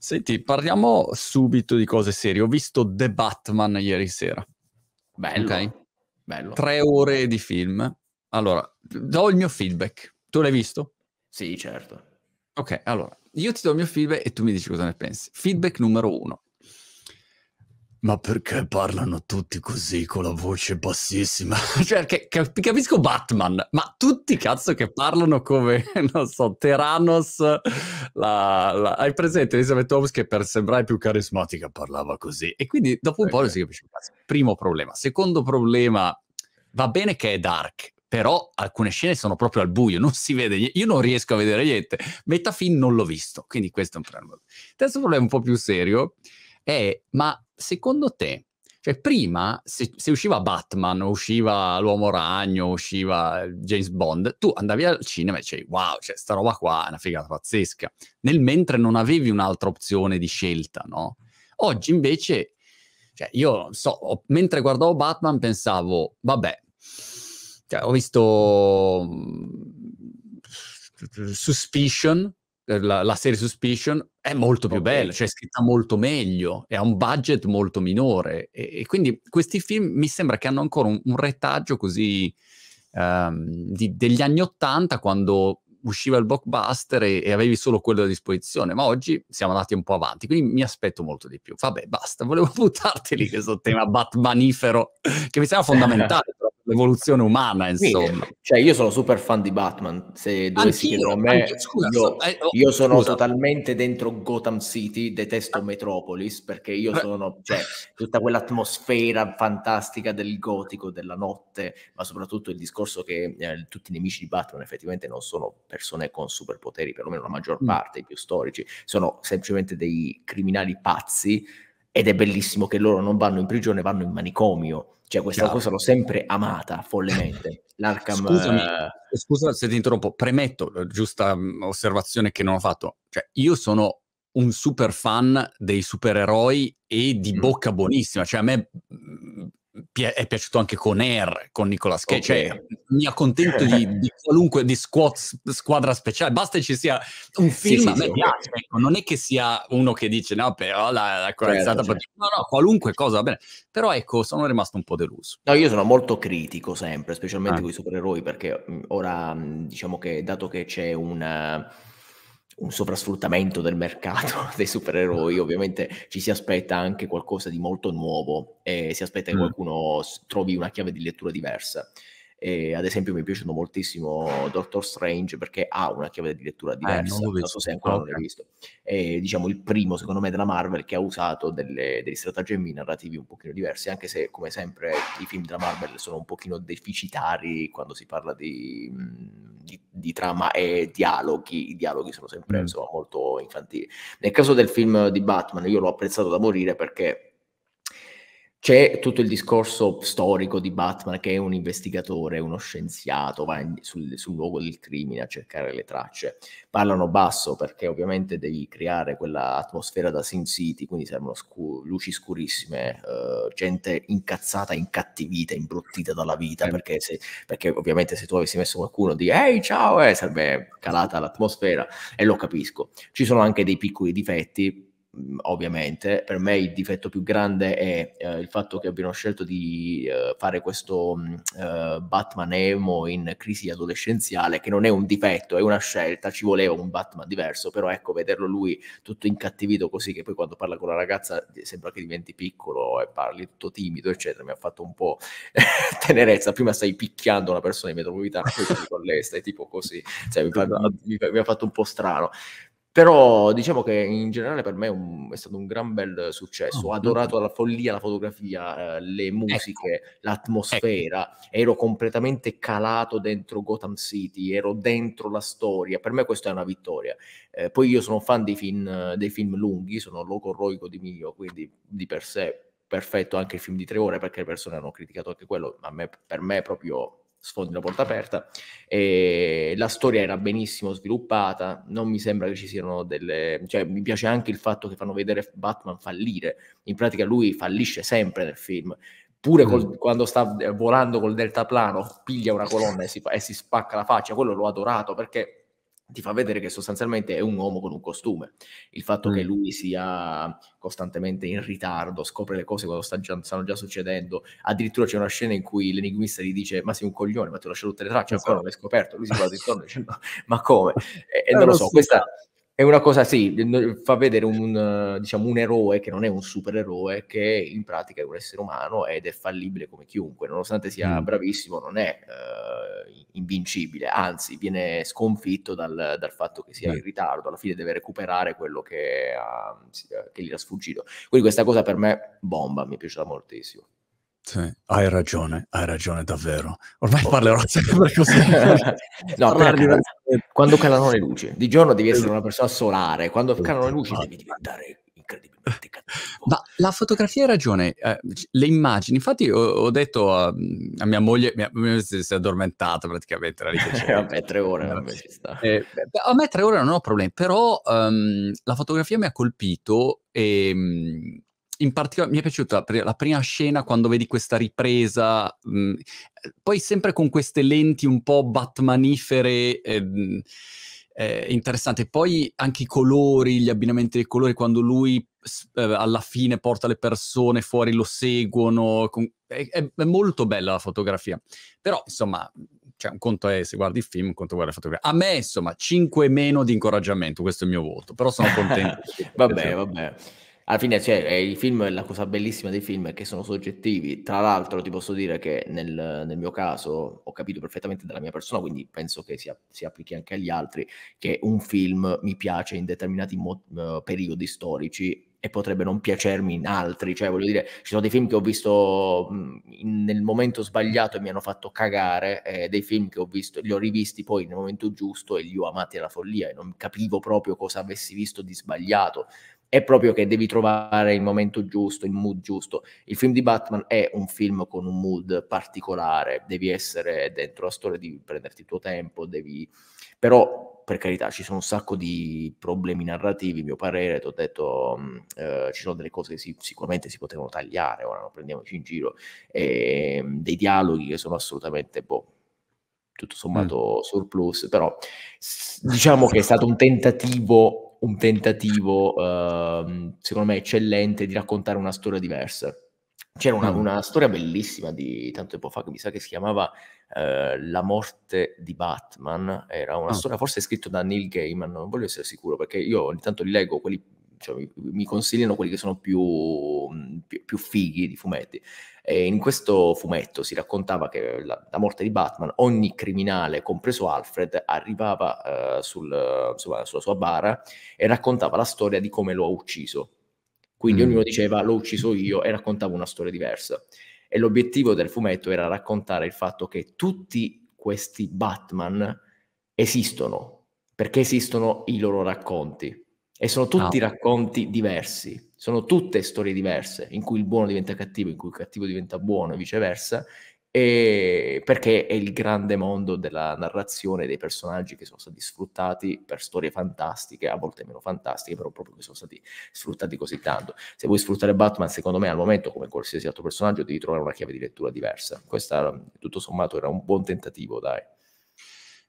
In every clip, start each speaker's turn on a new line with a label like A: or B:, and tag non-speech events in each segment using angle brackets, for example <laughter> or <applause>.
A: Senti, parliamo subito di cose serie. Ho visto The Batman ieri sera. Bello. Okay? Bello. Tre ore di film. Allora, do il mio feedback. Tu l'hai visto? Sì, certo. Ok, allora, io ti do il mio feedback e tu mi dici cosa ne pensi. Feedback numero uno ma perché parlano tutti così con la voce bassissima? <laughs> cioè, che, cap- capisco Batman, ma tutti cazzo che parlano come, <laughs> non so, Terranos. La, la... Hai presente Elizabeth Holmes che per sembrare più carismatica parlava così. E quindi dopo un po' si capisce. Cazzo. Primo problema. Secondo problema, va bene che è dark. Però alcune scene sono proprio al buio, non si vede niente. Io non riesco a vedere niente. Metafin non l'ho visto, quindi questo è un problema. Terzo problema un po' più serio è eh, ma secondo te, cioè prima se, se usciva Batman o usciva l'Uomo Ragno, o usciva James Bond, tu andavi al cinema e dicevi wow, cioè sta roba qua è una figata pazzesca, nel mentre non avevi un'altra opzione di scelta, no? Oggi invece, cioè io so, mentre guardavo Batman pensavo vabbè, cioè, ho visto mm, Suspicion, la, la, serie Suspicion, è molto più okay. bella, cioè è scritta molto meglio e ha un budget molto minore. E, e, quindi questi film mi sembra che hanno ancora un, un retaggio così um, di, degli anni Ottanta quando usciva il blockbuster e, e, avevi solo quello a disposizione, ma oggi siamo andati un po' avanti, quindi mi aspetto molto di più. Vabbè, basta, <laughs> volevo buttarti lì questo tema batmanifero che mi sembra fondamentale. però l'evoluzione umana, insomma. Sì, cioè, io sono
B: super fan di Batman, se dovessi chiedere a me, scusa, io, eh, oh, io sono scusa. totalmente dentro Gotham City, detesto Metropolis, perché io sono, cioè, tutta quell'atmosfera fantastica del gotico, della notte, ma soprattutto il discorso che eh, tutti i nemici di Batman effettivamente non sono persone con superpoteri, perlomeno la maggior mm. parte, mm. i più storici, sono semplicemente dei criminali pazzi, ed è bellissimo che loro non vanno in prigione, vanno in manicomio cioè, questa Chiaro. cosa l'ho sempre amata follemente. <laughs>
A: L'Arkham. Scusami, eh, eh, scusa se ti interrompo, premetto, eh, giusta mm, osservazione che non ho fatto. Cioè, io sono un super fan dei supereroi e di mm. bocca buonissima. Cioè, a me mm, pi- è piaciuto anche con Air, con Nicolas Cage. Cioè, okay. Cioè, mi accontento di, di qualunque di squat, squadra speciale, basta ci sia un film, sì, a me sì, piace, ecco. non è che sia uno che dice no, però la, la corazzata, certo, certo. no, no, qualunque cosa va bene, però ecco, sono rimasto un po' deluso. No, io sono molto critico sempre, specialmente ah. con i supereroi, perché
B: ora diciamo che dato che c'è una un sovrasfruttamento del mercato <laughs> dei supereroi, ovviamente ci si aspetta anche qualcosa di molto nuovo e si aspetta che mm. qualcuno trovi una chiave di lettura diversa. E, ad esempio mi è piaciuto moltissimo Doctor Strange perché ha una chiave di lettura eh, diversa, eh, non, non, so se ancora okay. l'hai visto. È diciamo il primo secondo me della Marvel che ha usato delle, degli stratagemmi narrativi un pochino diversi, anche se come sempre i film della Marvel sono un pochino deficitari quando si parla di, di, di trama e dialoghi, i dialoghi sono sempre mm. insomma, molto infantili. Nel caso del film di Batman io l'ho apprezzato da morire perché c'è tutto il discorso storico di Batman che è un investigatore, uno scienziato, va in, sul, sul, luogo del crimine a cercare le tracce. Parlano basso perché ovviamente devi creare quella atmosfera da Sin City, quindi servono scu- luci scurissime, uh, gente incazzata, incattivita, imbruttita dalla vita, eh. perché, se, perché, ovviamente se tu avessi messo qualcuno di ehi ciao, eh, sarebbe calata l'atmosfera e lo capisco. Ci sono anche dei piccoli difetti, Mm, ovviamente, per me il difetto più grande è eh, il fatto che abbiano scelto di eh, fare questo mm, eh, Batman emo in crisi adolescenziale, che non è un difetto, è una scelta, ci voleva un Batman diverso, però ecco, vederlo lui tutto incattivito così, che poi quando parla con la ragazza eh, sembra che diventi piccolo e parli tutto timido, eccetera, mi ha fatto un po' <laughs> tenerezza, prima stai picchiando una persona in metropolitana, poi ti con l'est è tipo così, cioè, mi, fa, mi, mi ha fatto un po' strano, però diciamo che in generale per me è, un, è stato un gran bel successo. Ah, Ho adorato la follia la fotografia, eh, le ecco. musiche, ecco. l'atmosfera. Ecco. Ero completamente calato dentro Gotham City, ero dentro la storia. Per me questa è una vittoria. Eh, poi io sono fan dei film, dei film lunghi, sono locorroico di mio, quindi di per sé perfetto anche il film di tre ore perché le persone hanno criticato anche quello, ma me, per me è proprio sfondi la porta aperta. E la storia era benissimo sviluppata, non mi sembra che ci siano delle... Cioè, mi piace anche il fatto che fanno vedere Batman fallire, in pratica lui fallisce sempre nel film, pure col, mm. quando sta eh, volando col deltaplano, piglia una colonna e si, fa, e si spacca la faccia, quello l'ho adorato perché ti fa vedere che sostanzialmente è un uomo con un costume. Il fatto mm. che lui sia costantemente in ritardo, scopre le cose quando stanno già succedendo. Addirittura c'è una scena in cui l'enigmista gli dice: Ma sei un coglione, ma ti ho lasciato tutte le tracce, ancora non l'hai esatto. scoperto. Lui si guarda intorno dicendo: Ma come? <laughs> E, eh, non lo so, questa, è una cosa, sì, fa vedere un, diciamo, un eroe che non è un supereroe, che in pratica è un essere umano ed è fallibile come chiunque, nonostante sia mm. bravissimo, non è uh, invincibile, anzi viene sconfitto dal, dal fatto che sia mm. in ritardo, alla fine deve recuperare quello che, uh, che gli era sfuggito. Quindi questa cosa per me, bomba, mi è piaciuta moltissimo. Sì, hai ragione, hai ragione davvero. Ormai oh. parlerò sempre così. <laughs> no, di... <laughs> quando calano le luci, di giorno devi essere una persona solare, quando calano le
A: luci ah. devi diventare incredibilmente cattivo. Ma la fotografia hai ragione, eh, le immagini, infatti ho, ho detto a, a, mia moglie, mia, mia moglie si è addormentata praticamente. <laughs> vabbè, tre ore, eh, vabbè, ci sta. Eh, a me tre ore non ho problemi, però um, la fotografia mi ha colpito e... Mm, in particolare mi è piaciuta la prima scena quando vedi questa ripresa, mh, mhmm, poi sempre con queste lenti un po' batmanifere. Ehm, eh, interessante. Poi anche i colori, gli abbinamenti dei colori, quando lui eh, alla fine porta le persone fuori, lo seguono. Con... È, è, molto bella la fotografia. Però, insomma, cioè, un conto è se guardi il film, un conto è guarda la fotografia. A me, insomma, 5 meno di incoraggiamento, questo è il mio voto. Però sono contento. <laughs> vabbè, vabbè alla fine, cioè, eh, i film, la cosa bellissima dei film è che sono soggettivi.
B: Tra l'altro, ti posso dire che nel, nel mio caso ho capito perfettamente dalla mia persona, quindi penso che si, si applichi anche agli altri, che un film mi piace in determinati mo- eh, periodi storici e potrebbe non piacermi in altri. Cioè, voglio dire, ci sono dei film che ho visto mh, mm, nel momento sbagliato e mi hanno fatto cagare, e dei film che ho visto, li ho rivisti poi nel momento giusto e li ho amati alla follia e non capivo proprio cosa avessi visto di sbagliato è proprio che devi trovare il momento giusto, il mood giusto. Il film di Batman è un film con un mood particolare, devi essere dentro la storia, devi prenderti il tuo tempo, devi... però per carità ci sono un sacco di problemi narrativi, mio parere, ti ho detto, mm, eh, ci sono delle cose che si, sicuramente si potevano tagliare, ora non prendiamoci in giro, e, ehm, dei dialoghi che sono assolutamente... Boh, tutto sommato mm. surplus, però diciamo che è stato un tentativo un tentativo, uh, secondo me, eccellente di raccontare una storia diversa. C'era una, mm. una, storia bellissima di tanto tempo fa che mi sa che si chiamava uh, La morte di Batman. Era una oh. storia forse scritta da Neil Gaiman, non voglio essere sicuro perché io ogni tanto li leggo, quelli, cioè, mi, mi, consigliano quelli che sono più mm, più fighi di fumetti. E in questo fumetto si raccontava che la, la morte di Batman, ogni criminale, compreso Alfred, arrivava eh, sul, sulla, sulla sua bara e raccontava la storia di come lo ha ucciso. Quindi mm. ognuno diceva l'ho ucciso io e raccontava una storia diversa. E l'obiettivo del fumetto era raccontare il fatto che tutti questi Batman esistono, perché esistono i loro racconti e sono tutti ah. racconti diversi sono tutte storie diverse in cui il buono diventa cattivo, in cui il cattivo diventa buono e viceversa, e perché è il grande mondo della narrazione dei personaggi che sono stati sfruttati per storie fantastiche, a volte meno fantastiche, però proprio che sono stati sfruttati così tanto. Se vuoi sfruttare Batman, secondo me al momento, come qualsiasi altro personaggio, devi trovare una chiave di lettura diversa. Questo, tutto sommato, era un buon tentativo, dai.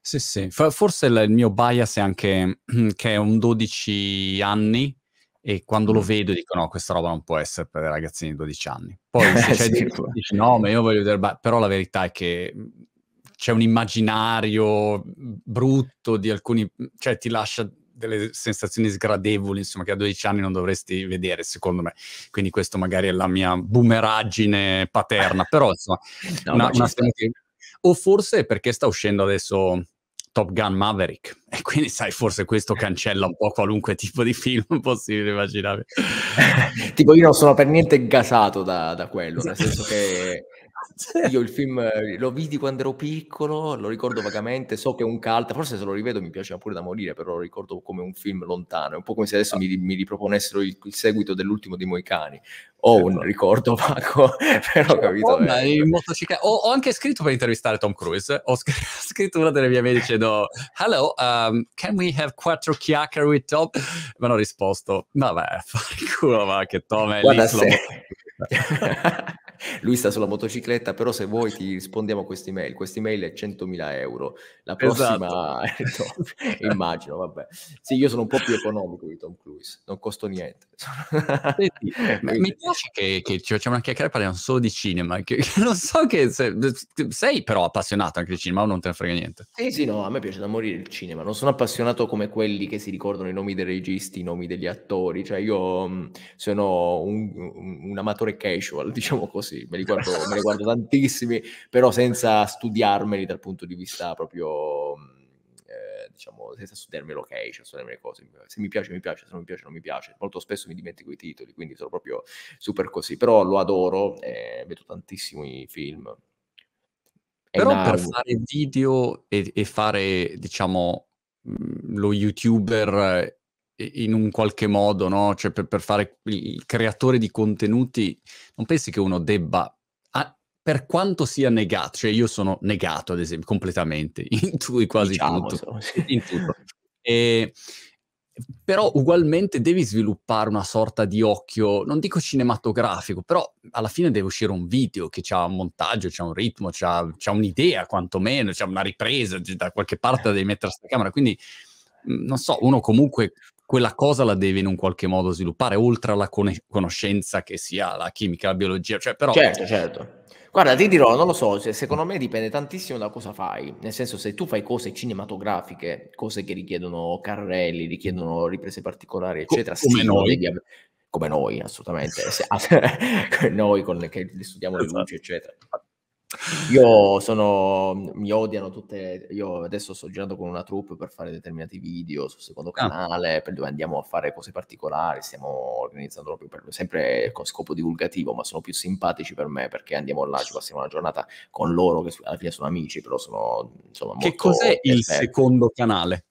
A: Sì, sì, forse il mio bias è anche <clears throat> che è un 12 anni e quando lo vedo dico no, questa roba non può essere per ragazzini di 12 anni. Poi se eh, c'è sì, dici no, ma io voglio vedere, però la verità è che mhmm, c'è un immaginario brutto di alcuni, mhmm, cioè ti lascia delle sensazioni sgradevoli, insomma, che a 12 anni non dovresti vedere, secondo me. Quindi questo magari è la mia boomeraggine paterna, però insomma, <laughs> no, una, una o forse perché sta uscendo adesso Top Gun Maverick. E quindi, sai, forse questo cancella un po' qualunque tipo di film <laughs> possibile immaginabile. <laughs> tipo, io non sono per niente gasato da, da quello, nel senso
B: che io il film eh, lo vidi quando ero piccolo, lo ricordo vagamente, so che è un cult, forse se lo rivedo mi piaceva pure da morire, però lo ricordo come un film lontano, è un po' come se adesso mi, mi, riproponessero il, il, seguito dell'ultimo di Moicani. Ho un certo. ricordo vago, <laughs> però
A: ho capito. Oh, eh. motocic- ho, ho, anche scritto per intervistare Tom Cruise, ho sc- <laughs> scritto una delle mie amiche dicendo Hello, um, can we have quattro chiacchiere with Tom? Ma hanno risposto, vabbè, <laughs> fai culo, ma che Tom è Guarda lì.
B: Lui sta sulla motocicletta, però se vuoi ti rispondiamo a quest'email. Quest'email è 100.000 euro. La prossima,
A: esatto. no, <laughs> immagino, vabbè.
B: Sì, io sono un po' più economico di Tom Cruise, non costo niente. Sì,
A: <laughs> Mi piace che, che, ci facciamo una chiacchierata e parliamo solo di cinema. Che, che <laughs> non so che se, sei però appassionato anche di cinema o non te ne frega niente.
B: Sì, sì, no, a me piace da morire il cinema. Non sono appassionato come quelli che si ricordano i nomi dei registi, i nomi degli attori. Cioè io mh, sono un, un, un amatore casual, diciamo così sì, me li guardo, me li guardo tantissimi, però senza studiarmeli dal punto di vista proprio, mm, eh, diciamo, senza studiarmi location, studiarmi le cose. Se mi piace, mi piace, se non mi piace, non mi piace. Molto spesso mi dimentico i titoli, quindi sono proprio super così. Però lo adoro, eh, vedo tantissimi film.
A: però per fare video e, e fare, diciamo, mm, lo youtuber in un qualche modo, no? Cioè per, per, fare il creatore di contenuti, non pensi che uno debba, a, per quanto sia negato, cioè io sono negato ad esempio completamente, <laughs> in tu, quasi diciamo, tutto, so. in tutto. E, però ugualmente devi sviluppare una sorta di occhio, non dico cinematografico, però alla fine deve uscire un video che ha un montaggio, c'ha un ritmo, c'ha, c'ha un'idea quantomeno, c'ha una ripresa, da qualche parte eh. devi mettere questa camera, quindi non so, uno comunque quella cosa la devi in un qualche modo sviluppare, oltre alla con- conoscenza che sia la chimica, la biologia, cioè però... Certo, certo.
B: Guarda, ti dirò, non lo so, cioè, secondo me dipende tantissimo da cosa fai, nel senso se tu fai cose cinematografiche, cose che richiedono carrelli, richiedono riprese particolari, eccetera, come sì, noi. Devi... come noi, assolutamente, <laughs> <laughs> noi con, che studiamo esatto. le luci, esatto. eccetera. Io sono, mi odiano tutte, io adesso sto girando con una troupe per fare determinati video sul secondo ah. canale, per dove andiamo a fare cose particolari, stiamo organizzando proprio per, sempre con scopo divulgativo, ma sono più simpatici per me perché andiamo là, ci passiamo una giornata con loro, che alla fine sono amici, però sono insomma... Che cos'è esperti. il
A: secondo canale?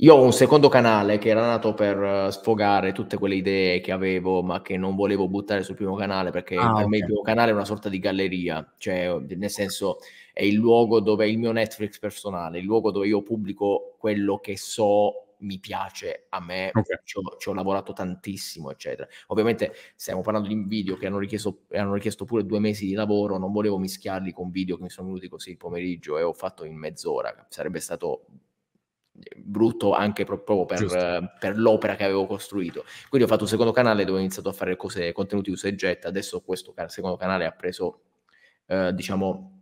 B: Io ho un secondo canale che era nato per eh, sfogare tutte quelle idee che avevo, ma che non volevo buttare sul primo canale, perché ah, per okay. me il primo canale è una sorta di galleria, cioè nel senso è il luogo dove è il mio Netflix personale, il luogo dove io pubblico quello che so mi piace a me, okay. ci, ho, ci, ho, lavorato tantissimo, eccetera. Ovviamente stiamo parlando di video che hanno richiesto, hanno richiesto, pure due mesi di lavoro, non volevo mischiarli con video che mi sono venuti così il pomeriggio e ho fatto in mezz'ora, sarebbe stato brutto anche proprio per, per, l'opera che avevo costruito. Quindi ho fatto un secondo canale dove ho iniziato a fare cose, contenuti usa e getta. Adesso questo secondo canale ha preso, eh, diciamo,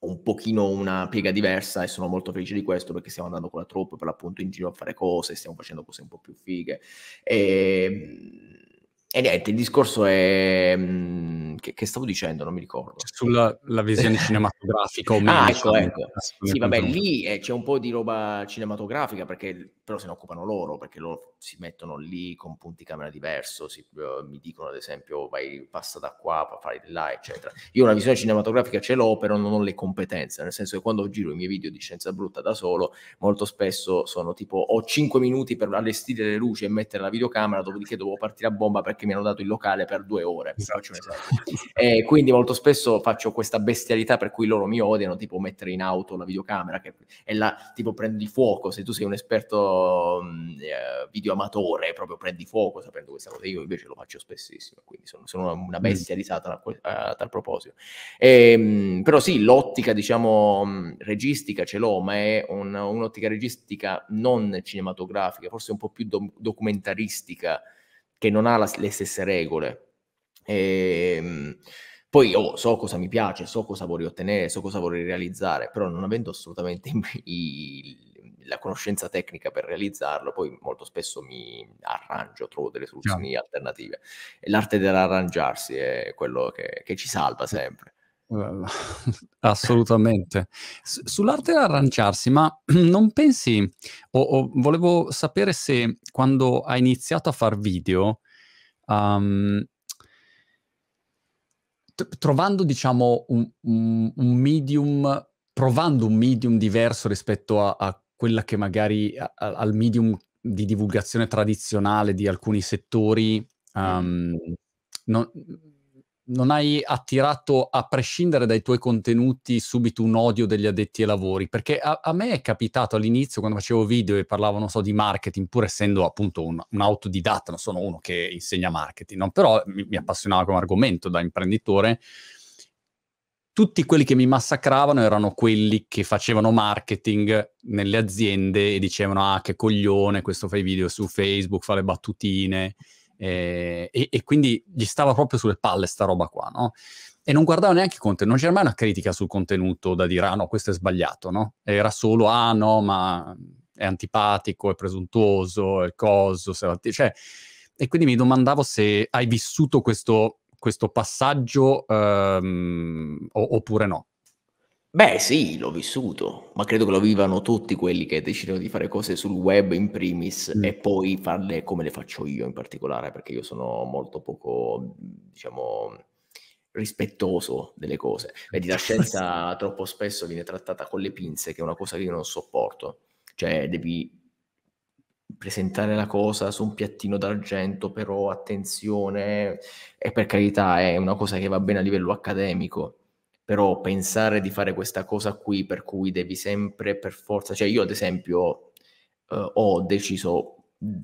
B: un pochino una piega diversa e sono molto felice di questo perché stiamo andando con la troupe per l'appunto in giro a fare cose, stiamo facendo cose un po' più fighe. E ehm, e niente, il discorso è... Mm, che, che stavo dicendo? Non mi ricordo.
A: Cioè, sulla visione <laughs> cinematografica o meno. Ah, ecco, diciamo, ecco. Sì, vabbè,
B: lì eh, c'è un po' di roba cinematografica, perché però se ne occupano loro, perché loro si mettono lì con punti camera diverso, si, uh, mi dicono ad esempio vai passa da qua, fai di là, eccetera. Io una visione cinematografica ce l'ho, però non ho le competenze, nel senso che quando giro i miei video di scienza brutta da solo, molto spesso sono tipo ho 5 minuti per allestire le luci e mettere la videocamera, dopodiché devo partire a bomba perché mi hanno dato il locale per due ore. Esatto. e eh, quindi molto spesso faccio questa bestialità per cui loro mi odiano, tipo mettere in auto la videocamera che, è la tipo prendi fuoco se tu sei un esperto mm, eh, video video amatore, proprio prendi fuoco sapendo questa cosa. Io invece lo faccio spessissimo, quindi sono, sono una mm. bestia di Satana a, tal proposito. E, ehm, però sì, l'ottica, diciamo, mm, registica ce l'ho, ma è un, un'ottica registica non cinematografica, forse un po' più do- documentaristica, che non ha la, le stesse regole. E, ehm, poi oh, so cosa mi piace, so cosa vorrei ottenere, so cosa vorrei realizzare, però non avendo assolutamente <laughs> i, la conoscenza tecnica per realizzarlo, poi molto spesso mi arrangio, trovo delle soluzioni yeah. alternative. l'arte dell'arrangiarsi è quello che, che ci salva eh, sempre.
A: Eh, <laughs> assolutamente. S- sull'arte dell'arrangiarsi, ma <clears throat> non pensi, o, o, volevo sapere se quando hai iniziato a far video, um, t- trovando diciamo un, un, un, medium, provando un medium diverso rispetto a, a quella che magari a, a, al medium di divulgazione tradizionale di alcuni settori um, non, non, hai attirato, a prescindere dai tuoi contenuti, subito un odio degli addetti ai lavori? Perché a, a me è capitato all'inizio, quando facevo video e parlavo, non so, di marketing, pur essendo appunto un, un autodidatta, non sono uno che insegna marketing, no? però mi, mi appassionava come argomento da imprenditore, tutti quelli che mi massacravano erano quelli che facevano marketing nelle aziende e dicevano ah che coglione, questo fai video su Facebook, fa le battutine eh, e, e, quindi gli stava proprio sulle palle sta roba qua, no? E non guardavo neanche i contenuti, non c'era mai una critica sul contenuto da dire ah no, questo è sbagliato, no? Era solo ah no, ma è antipatico, è presuntuoso, è coso, se...". cioè... E quindi mi domandavo se hai vissuto questo questo passaggio ehm, o- oppure no? Beh sì, l'ho vissuto, ma credo che lo vivano tutti
B: quelli che decidono di fare cose sul web in primis mm. e poi farle come le faccio io in particolare, perché io sono molto poco, diciamo, rispettoso delle cose. Vedi, la <laughs> scienza troppo spesso viene trattata con le pinze, che è una cosa che io non sopporto. Cioè, devi presentare la cosa su un piattino d'argento, però attenzione, e per carità è una cosa che va bene a livello accademico, però pensare di fare questa cosa qui per cui devi sempre per forza, cioè io ad esempio eh, ho deciso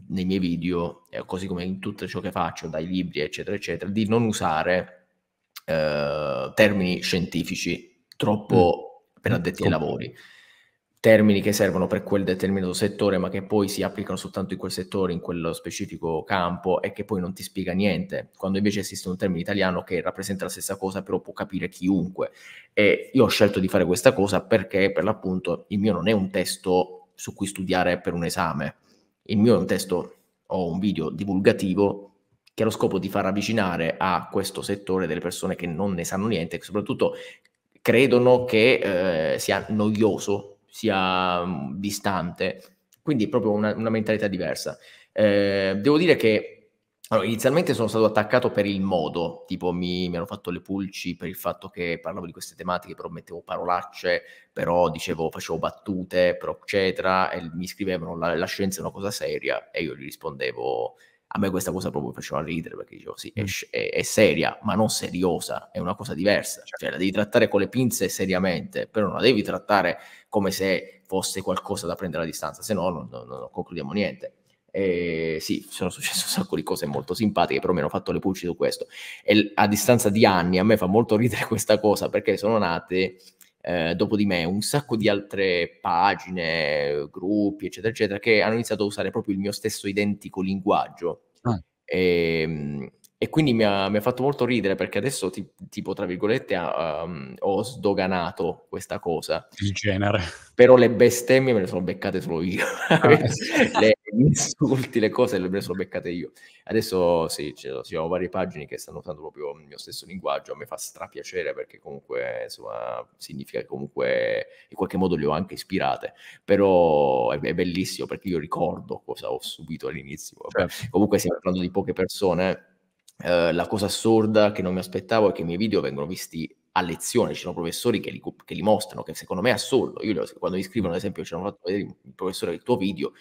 B: nei miei video, eh, così come in tutto ciò che faccio, dai libri eccetera eccetera, di non usare eh, termini scientifici troppo mm. per addetti ai Com- lavori termini che servono per quel determinato settore, ma che poi si applicano soltanto in quel settore, in quello specifico campo e che poi non ti spiega niente, quando invece esiste un termine italiano che rappresenta la stessa cosa, però può capire chiunque. E io ho scelto di fare questa cosa perché per l'appunto il mio non è un testo su cui studiare per un esame, il mio è un testo o un video divulgativo che ha lo scopo di far avvicinare a questo settore delle persone che non ne sanno niente e soprattutto credono che eh, sia noioso sia mm, distante, quindi proprio una, una mentalità diversa. Eh, devo dire che allora, inizialmente sono stato attaccato per il modo, tipo mi, mi, hanno fatto le pulci per il fatto che parlavo di queste tematiche, però mettevo parolacce, però dicevo, facevo battute, però eccetera, e mi scrivevano la, la scienza è una cosa seria e io gli rispondevo a me questa cosa proprio faceva ridere perché dicevo sì, mm. è, è, seria, ma non seriosa, è una cosa diversa, certo. cioè la devi trattare con le pinze seriamente, però non la devi trattare come se fosse qualcosa da prendere a distanza, se no non, non, non concludiamo niente. Eh, sì, sono successe un sacco di cose molto simpatiche, però mi hanno fatto le pulci su questo. E a distanza di anni a me fa molto ridere <laughs> questa cosa perché sono nate eh, dopo di me un sacco di altre pagine, gruppi, eccetera, eccetera, che hanno iniziato a usare proprio il mio stesso identico linguaggio. Ah. E, ehm, e quindi mi ha, mi ha, fatto molto ridere perché adesso, ti, tipo, tra virgolette, um, ho sdoganato questa cosa. Il genere. Però le bestemmie me le sono beccate solo io. Ah, eh <laughs> le insulti, le cose me le sono beccate io. Adesso sì, ci sono varie pagine che stanno usando proprio il mio stesso linguaggio. A me fa strapiacere perché comunque, insomma, significa che comunque in qualche modo le ho anche ispirate. Però è, è bellissimo perché io ricordo cosa ho subito all'inizio. Certo. Comunque stiamo parlando di poche persone eh. Eh, la cosa assurda che non mi aspettavo è che i miei video vengono visti a lezione, ci sono professori che li, che li mostrano, che secondo me è assurdo. Io quando mi scrivono, ad esempio, ci hanno fatto vedere il professore del tuo video,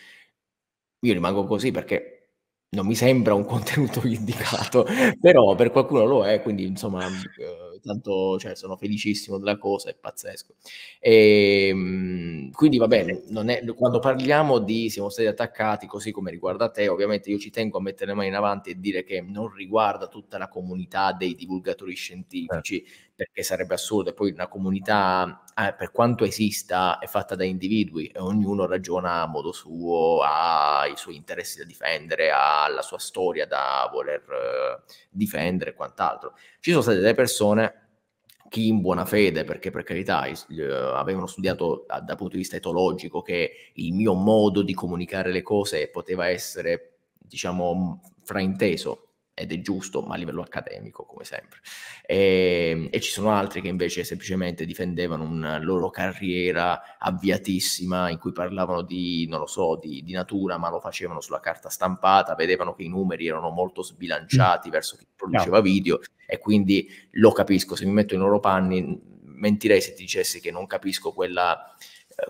B: io rimango così perché non mi sembra un <laughs> contenuto indicato, però per qualcuno lo è, quindi insomma... Eh, tanto cioè, sono felicissimo della cosa, è pazzesco. E, ehm, quindi va bene, non è, quando parliamo di siamo stati attaccati, così come riguarda te, ovviamente io ci tengo a mettere le mani in avanti e dire che non riguarda tutta la comunità dei divulgatori scientifici, eh. perché sarebbe assurdo, e poi una comunità, eh, per quanto esista, è fatta da individui e ognuno ragiona a modo suo, ha i suoi interessi da difendere, ha la sua storia da voler eh, difendere e quant'altro. Ci sono state delle persone chi in buona fede, perché per carità eh, avevano studiato dal punto di vista etologico che il mio modo di comunicare le cose poteva essere, diciamo, frainteso ed è giusto, ma a livello accademico, come sempre. E, ehm, e, ci sono altri che invece semplicemente difendevano una loro carriera avviatissima, in cui parlavano di, non lo so, di, di natura, ma lo facevano sulla carta stampata, vedevano che i numeri erano molto sbilanciati mm. verso chi produceva no. video, e quindi lo capisco, se mi metto in loro panni, mentirei se ti dicessi che non capisco quella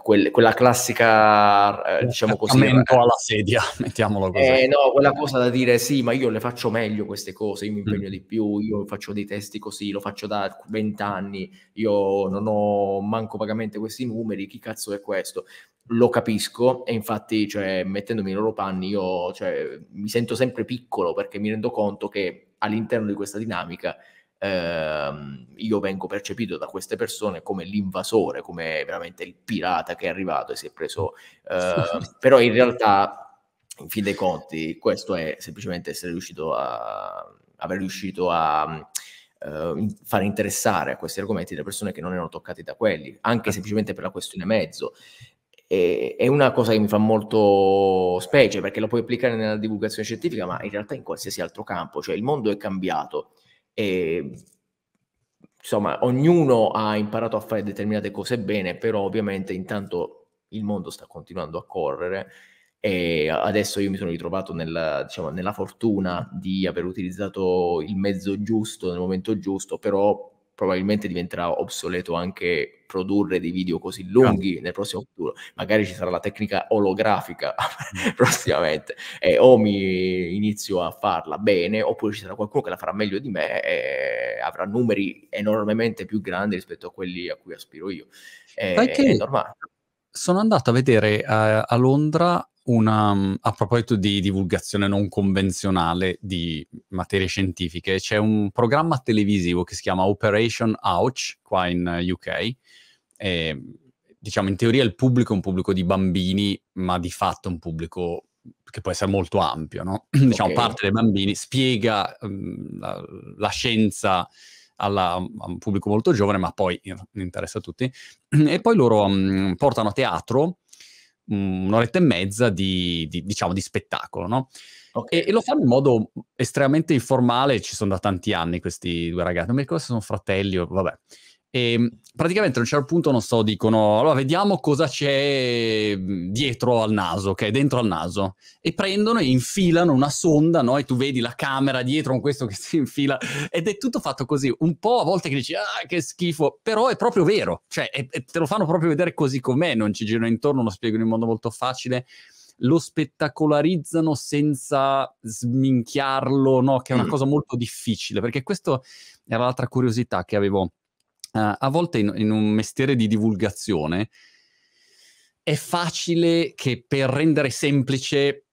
B: quel, quella classica,
A: eh, diciamo così... Attaccamento eh, alla sedia, <laughs> mettiamolo così. Eh,
B: no, quella cosa da dire, sì, ma io le faccio meglio queste cose, io mi impegno mm. di più, io faccio dei testi così, lo faccio da vent'anni, io non ho manco vagamente questi numeri, chi cazzo è questo? Lo capisco e infatti, cioè, mettendomi nei loro panni, io cioè, mi sento sempre piccolo perché mi rendo conto che all'interno di questa dinamica ehm, io vengo percepito da queste persone come l'invasore, come veramente il pirata che è arrivato e si è preso... Eh, <laughs> però in realtà, in fin dei conti, questo è semplicemente essere riuscito a... aver riuscito a Uh, ehm, far interessare a questi argomenti le persone che non erano toccate da quelli, anche ecco. semplicemente per la questione mezzo. E, è una cosa che mi fa molto specie perché lo puoi applicare nella divulgazione scientifica, ma in realtà in qualsiasi altro campo, cioè il mondo è cambiato e insomma ognuno ha imparato a fare determinate cose bene, però ovviamente intanto il mondo sta continuando a correre e adesso io mi sono ritrovato nella, diciamo, nella fortuna di aver utilizzato il mezzo giusto nel momento giusto, però probabilmente diventerà obsoleto anche produrre dei video così lunghi ah. nel prossimo futuro. Magari ci sarà la tecnica olografica <laughs> <laughs> prossimamente e o mi inizio a farla bene oppure ci sarà qualcuno che la farà meglio di me e avrà numeri enormemente più grandi rispetto a quelli a cui aspiro io. È, eh, è normale
A: sono andato a vedere a, eh, a Londra una, mm, a proposito di divulgazione non convenzionale di materie scientifiche, c'è un programma televisivo che si chiama Operation Ouch qua in eh, UK. E, diciamo, in teoria il pubblico è un pubblico di bambini, ma di fatto è un pubblico che può essere molto ampio, no? <clears throat> diciamo, okay. parte dei bambini spiega mh, mm, la, la scienza alla, a un pubblico molto giovane, ma poi interessa a tutti. <clears throat> E poi loro mh, mm, portano a teatro un'oretta e mezza di, di, diciamo, di spettacolo, no? Okay. E, e, lo fanno in modo estremamente informale, ci sono da tanti anni questi due ragazzi, non mi ricordo se sono fratelli o vabbè. E ehm, praticamente a un certo punto, non so, dicono, allora vediamo cosa c'è mhmm, dietro al naso, ok? Dentro al naso. E prendono e infilano una sonda, no? E tu vedi la camera dietro con questo che <laughs> si infila. Ed è tutto fatto così. Un po' a volte che dici, ah, che schifo. Però è proprio vero. Cioè, è, è, te lo fanno proprio vedere così com'è. Non ci girano intorno, lo spiegano in modo molto facile lo spettacolarizzano senza sminchiarlo, no? che è una mm. cosa molto difficile, perché questa era l'altra curiosità che avevo uh, a volte in, in un mestiere di divulgazione è facile che per rendere semplice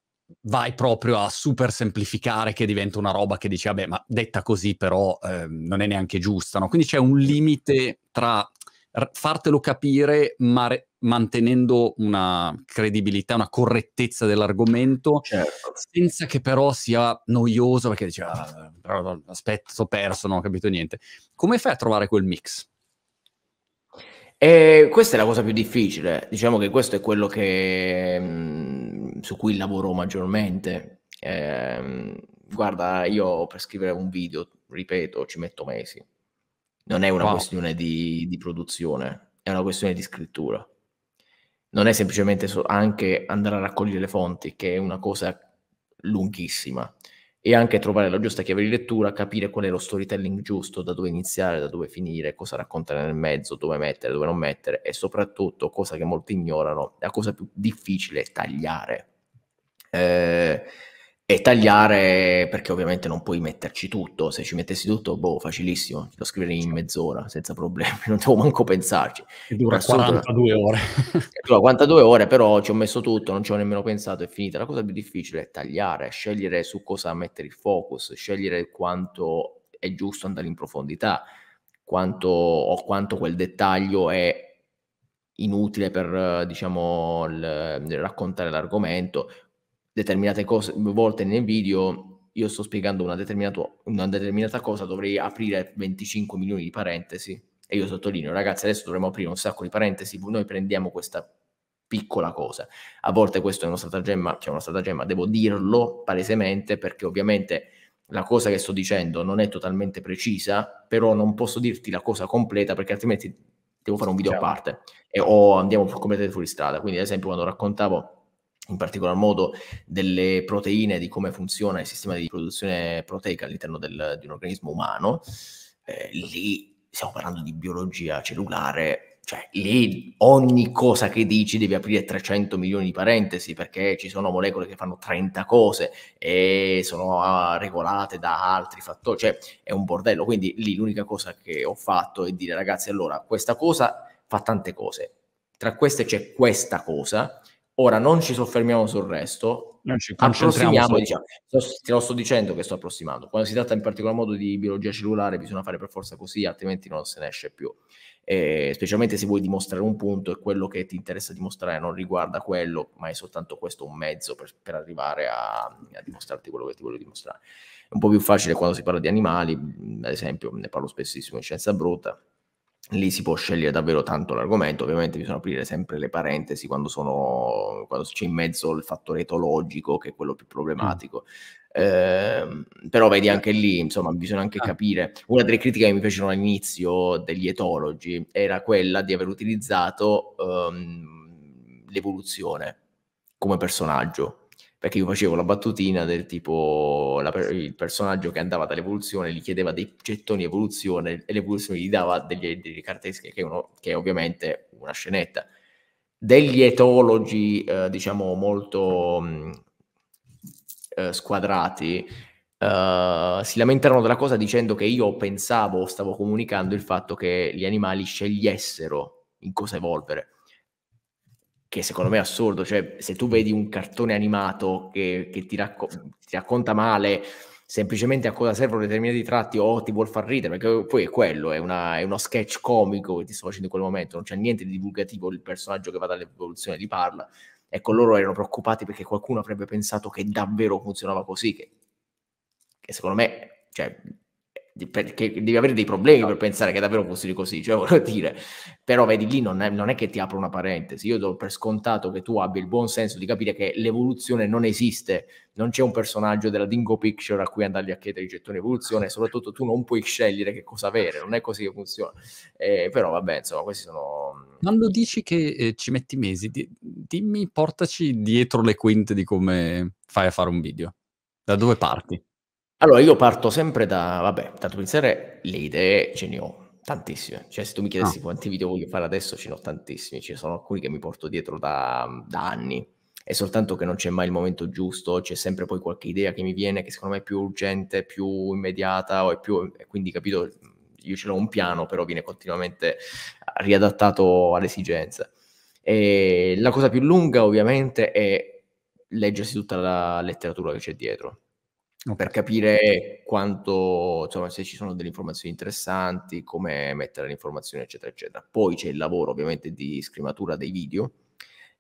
A: vai proprio a super semplificare che diventa una roba che dici vabbè ma detta così però eh, non è neanche giusta no? quindi c'è un limite tra r- fartelo capire ma re- mantenendo una credibilità una correttezza dell'argomento certo. senza che però sia noioso perché dici ah, aspetta sto perso non ho capito niente come fai a trovare quel mix? E questa è la cosa più difficile, diciamo che questo è quello che,
B: mm, su cui lavoro maggiormente. Eh, guarda, io per scrivere un video, ripeto, ci metto mesi.
A: Non è una wow. questione
B: di, di, produzione, è una questione di scrittura. Non è semplicemente so- anche andare a raccogliere le fonti, che è una cosa lunghissima e anche trovare la giusta chiave di lettura, capire qual è lo storytelling giusto, da dove iniziare, da dove finire, cosa raccontare nel mezzo, dove mettere, dove non mettere e soprattutto, cosa che molti ignorano, la cosa più difficile è tagliare. Eh, e tagliare perché ovviamente non puoi metterci tutto, se ci mettessi tutto, boh, facilissimo, lo scriverei in mezz'ora senza problemi, <laughs> non devo manco pensarci. E dura Assoluta... 42 ore. <laughs> dura 42 ore, però ci ho messo tutto, non ci ho nemmeno pensato, è finita. La cosa più difficile è tagliare, scegliere su cosa mettere il focus, scegliere quanto è giusto andare in profondità, quanto, o quanto quel dettaglio è inutile per, diciamo, l... raccontare l'argomento, determinate cose, volte nel video io sto spiegando una, una determinata cosa, dovrei aprire 25 milioni di parentesi. E io sottolineo, ragazzi, adesso dovremmo aprire un sacco di parentesi, noi prendiamo questa piccola cosa. A volte questo è uno stratagemma, cioè uno stratagemma, devo dirlo palesemente perché ovviamente la cosa che sto dicendo non è totalmente precisa, però non posso dirti la cosa completa perché altrimenti devo fare un video a diciamo. parte e, o andiamo completamente fuori strada. Quindi ad esempio quando raccontavo in particolar modo delle proteine, di come funziona il sistema di produzione proteica all'interno del, di un organismo umano, eh, lì stiamo parlando di biologia cellulare, cioè lì ogni cosa che dici devi aprire 300 milioni di parentesi perché ci sono molecole che fanno 30 cose e sono ah, regolate da altri fattori, cioè è un bordello. Quindi lì l'unica cosa che ho fatto è dire ragazzi allora questa cosa fa tante cose, tra queste c'è questa cosa Ora non ci soffermiamo sul resto,
A: non ci approssimiamo, diciamo,
B: te lo sto dicendo che sto approssimando. Quando si tratta in particolar modo di biologia cellulare bisogna fare per forza così, altrimenti non se ne esce più. E specialmente se vuoi dimostrare un punto e quello che ti interessa dimostrare non riguarda quello, ma è soltanto questo un mezzo per, per arrivare a, a, dimostrarti quello che ti voglio dimostrare. È un po' più facile quando si parla di animali, ad esempio ne parlo spessissimo in Scienza Brutta, lì si può scegliere davvero tanto l'argomento, ovviamente bisogna aprire sempre le parentesi quando, sono, quando c'è in mezzo il fattore etologico che è quello più problematico. Mm. Eh, però vedi anche lì, insomma, bisogna anche ah. capire. Una delle critiche che mi fecero all'inizio degli etologi era quella di aver utilizzato ehm, l'evoluzione come personaggio perché io facevo la battutina del tipo la, il personaggio che andava dall'evoluzione gli chiedeva dei gettoni evoluzione e l'evoluzione gli dava delle, delle caratteristiche che, uno, che, è ovviamente una scenetta degli etologi eh, diciamo molto mh, mm, eh, squadrati eh, si lamentarono della cosa dicendo che io pensavo stavo comunicando il fatto che gli animali scegliessero in cosa evolvere che secondo me è assurdo, cioè se tu vedi un cartone animato che, che ti, racco- ti, racconta male semplicemente a cosa servono determinati tratti o ti vuol far ridere, perché poi è quello, è, una, è uno sketch comico che ti sto facendo in quel momento, non c'è niente di divulgativo, il personaggio che va dall'evoluzione gli parla, ecco loro erano preoccupati perché qualcuno avrebbe pensato che davvero funzionava così, che, che secondo me cioè, perché devi avere dei problemi per esatto. pensare che davvero fossero così, cioè <laughs> voglio dire, però vedi lì non è, non è, che ti apro una parentesi, io do per scontato che tu abbia il buon senso di capire che l'evoluzione non esiste, non c'è un personaggio della Dingo Picture a cui andargli a chiedere i gettoni evoluzione, <laughs> soprattutto tu non puoi scegliere che cosa avere, non è così che funziona, eh, però vabbè insomma questi sono...
A: Quando dici che eh, ci metti mesi, di, dimmi portaci dietro le quinte di come fai a fare un video, da dove parti?
B: Allora, io parto sempre da, vabbè, tanto pensare, le idee ce ne ho tantissime. Cioè, se tu mi chiedessi ah. quanti video voglio fare adesso, ce ne ho tantissimi. Ci sono alcuni che mi porto dietro da, da anni. È soltanto che non c'è mai il momento giusto, c'è sempre poi qualche idea che mi viene che secondo me è più urgente, più immediata, o è più... quindi, capito, io ce l'ho un piano, però viene continuamente riadattato alle esigenze. E la cosa più lunga, ovviamente, è leggersi tutta la letteratura che c'è dietro Okay. per capire quanto, insomma, se ci sono delle informazioni interessanti, come mettere le informazioni, eccetera, eccetera. Poi c'è il lavoro ovviamente di scrimatura dei video.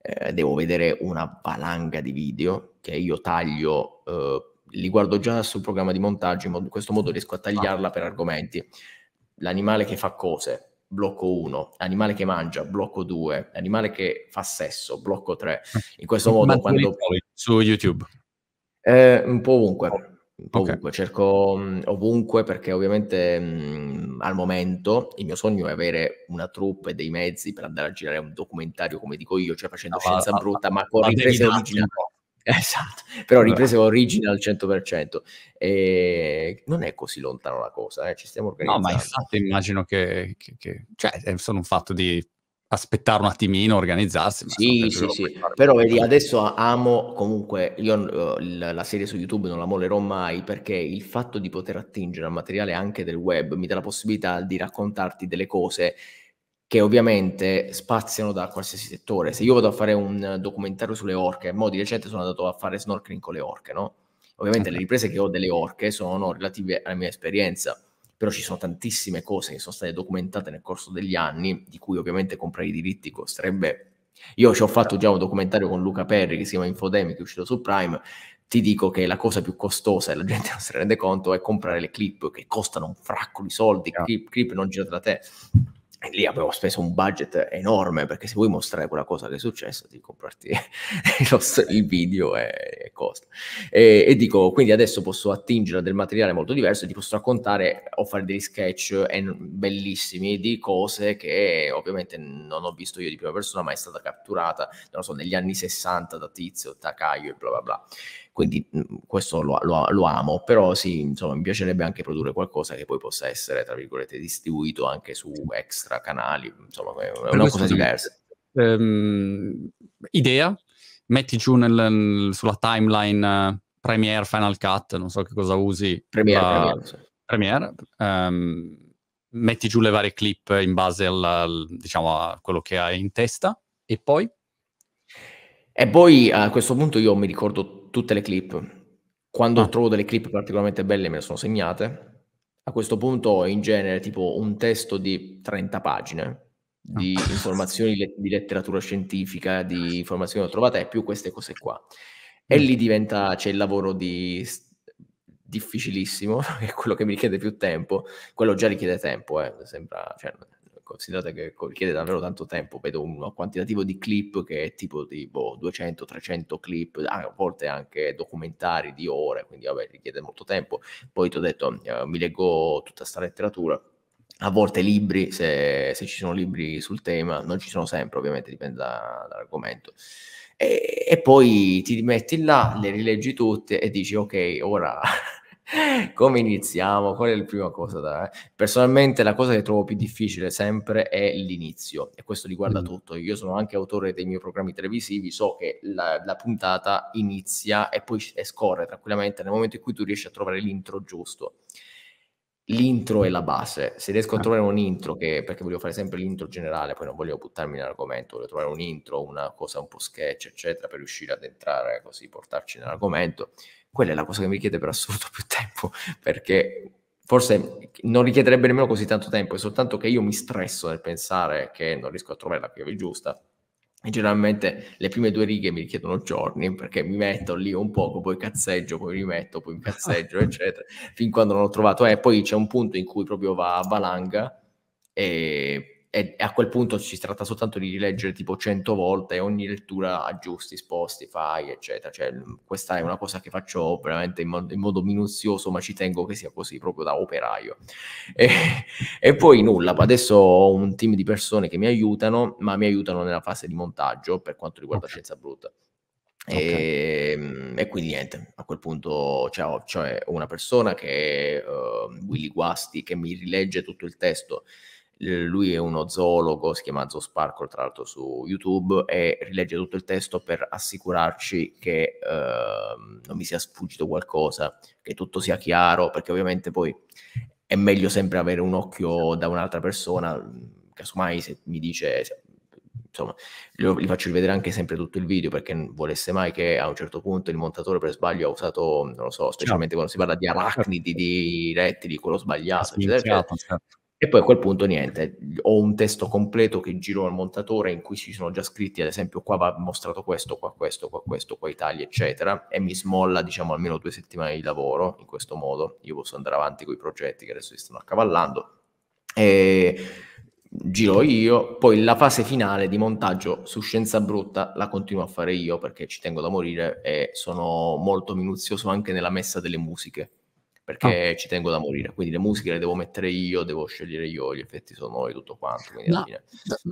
B: Eh, devo vedere una valanga di video che io taglio, eh, li guardo già sul programma di montaggio, in, modo, in questo modo riesco a ah. tagliarla per argomenti. L'animale che fa cose, blocco 1, animale che mangia, blocco 2, animale che fa sesso, blocco 3. Eh. In questo modo quando...
A: Su YouTube.
B: Eh, un po' ovunque. Un okay. cerco mh, ovunque perché ovviamente mh, al momento il mio sogno è avere una troupe e dei mezzi per andare a girare un documentario, come dico io, cioè facendo no, scienza la, brutta, la, ma con riprese original. <laughs> Esatto, però riprese original al 100%. E non è così lontana la
A: cosa, eh? ci stiamo organizzando. No, ma infatti immagino che, che, che... cioè, è solo un fatto di aspettare un attimino, organizzarsi. sì, sì, sì. Però vedi,
B: adesso amo comunque, io eh, la serie su YouTube non la mollerò mai perché il fatto di poter attingere al materiale anche del web mi dà la possibilità di raccontarti delle cose che ovviamente spaziano da qualsiasi settore. Se io vado a fare un documentario sulle orche, mo di recente sono andato a fare snorkeling con le orche, no? Ovviamente le riprese che ho delle orche sono relative alla mia esperienza però ci sono tantissime cose che sono state documentate nel corso degli anni, di cui ovviamente comprare i diritti costerebbe... Io ci ho fatto già diciamo, un documentario con Luca Perri che si chiama Infodemic, che è uscito su Prime, ti dico che la cosa più costosa, e la gente non si rende conto, è comprare le clip che costano un fracco di soldi, clip, clip non girate da te. E lì abbiamo speso un budget enorme perché se vuoi mostrare quella cosa che è successo devi comprarti <laughs> il video e, e costa. E, e, dico, quindi adesso posso attingere a del materiale molto diverso e ti posso raccontare o fare degli sketch bellissimi di cose che ovviamente non ho visto io di prima persona ma è stata catturata, non so, negli anni 60 da Tizio, Tacaio e bla bla bla quindi mhmm, questo lo, lo, lo, amo, però sì, insomma, mi piacerebbe anche produrre qualcosa che poi possa essere, tra virgolette, distribuito anche su extra canali, insomma, è una cosa diversa.
A: Ehm, idea, metti giù nel, sulla timeline uh, Premiere, Final Cut, non so che cosa usi. Premiere, la, Premiere. Premiere um, metti giù le varie clip in base al, al, diciamo, a quello che hai in testa e poi? E
B: poi a questo punto io mi ricordo tutte le clip. Quando ah. trovo delle clip particolarmente belle me le sono segnate. A questo punto ho in genere tipo un testo di 30 pagine di ah. <laughs> informazioni di letteratura scientifica, di informazioni che ho trovato e più queste cose qua. E mm. lì diventa, c'è il lavoro di difficilissimo, <laughs> è quello che mi richiede più tempo, quello già richiede tempo, eh, sembra, cioè, considerate che richiede davvero tanto tempo, vedo un quantitativo di clip che è tipo di boh, 200-300 clip, a volte anche documentari di ore, quindi vabbè richiede molto tempo. Poi ti ho detto, eh, mi leggo tutta questa letteratura, a volte libri, se, se, ci sono libri sul tema, non ci sono sempre, ovviamente dipende da, dall'argomento. E, e, poi ti metti là, le rileggi tutte e dici ok, ora come iniziamo? Qual è la prima cosa? Da... Eh? Personalmente la cosa che trovo più difficile sempre è l'inizio e questo riguarda mm. tutto. Io sono anche autore dei miei programmi televisivi, so che la, la puntata inizia e poi e scorre tranquillamente nel momento in cui tu riesci a trovare l'intro giusto l'intro è la base. Se riesco a ah. trovare un intro, che, perché voglio fare sempre l'intro generale, poi non voglio buttarmi nell'argomento, voglio trovare un intro, una cosa un po' sketch, eccetera, per riuscire ad entrare così, portarci nell'argomento quella è la cosa che mi richiede per assoluto più tempo, perché forse non richiederebbe nemmeno così tanto tempo, è soltanto che io mi stresso nel pensare che non riesco a trovare la chiave giusta. E generalmente le prime due righe mi richiedono giorni perché mi metto lì un poco, poi cazzeggio, poi rimetto, poi mi cazzeggio, <laughs> eccetera, fin quando non ho trovato. E eh, poi c'è un punto in cui proprio va a valanga e e a quel punto si tratta soltanto di rileggere tipo 100 volte e ogni lettura aggiusti, sposti, fai, eccetera. Cioè, mm, questa è una cosa che faccio veramente in, mo- in modo minuzioso, ma ci tengo che sia così proprio da operaio. E, <laughs> e, poi nulla, adesso ho un team di persone che mi aiutano, ma mi aiutano nella fase di montaggio per quanto riguarda okay. scienza brutta. E, okay. Mm, e, quindi niente, a quel punto c'è, cioè, c'è una persona che è uh, eh, Willy Guasti che mi rilegge tutto il testo eh, lui è uno zoologo, si chiama Zoosparkle tra l'altro su YouTube e rilegge tutto il testo per assicurarci che uh, non mi sia sfuggito qualcosa, che tutto sia chiaro, perché ovviamente poi è meglio sempre avere un occhio da un'altra persona, mhmm, casomai se mi dice... Se, insomma, gli faccio rivedere anche sempre tutto il video perché non volesse mai che a un certo punto il montatore per sbaglio ha usato, non lo so, certo. specialmente no. quando si parla di arachnidi, certo. di rettili, quello sbagliato, eccetera, eccetera certo. E poi a quel punto niente, ho un testo completo che giro al montatore in cui ci sono già scritti, ad esempio qua va mostrato questo, qua questo, qua questo, qua i tagli, eccetera, e mi smolla diciamo almeno due settimane di lavoro, in questo modo io posso andare avanti con i progetti che adesso si stanno accavallando. E giro io, poi la fase finale di montaggio su Scienza Brutta la continuo a fare io perché ci tengo da morire e sono molto minuzioso anche nella messa delle musiche perché ah. ci tengo da morire. Quindi le musiche le devo mettere io, devo scegliere io gli effetti sonori, tutto quanto.
A: No.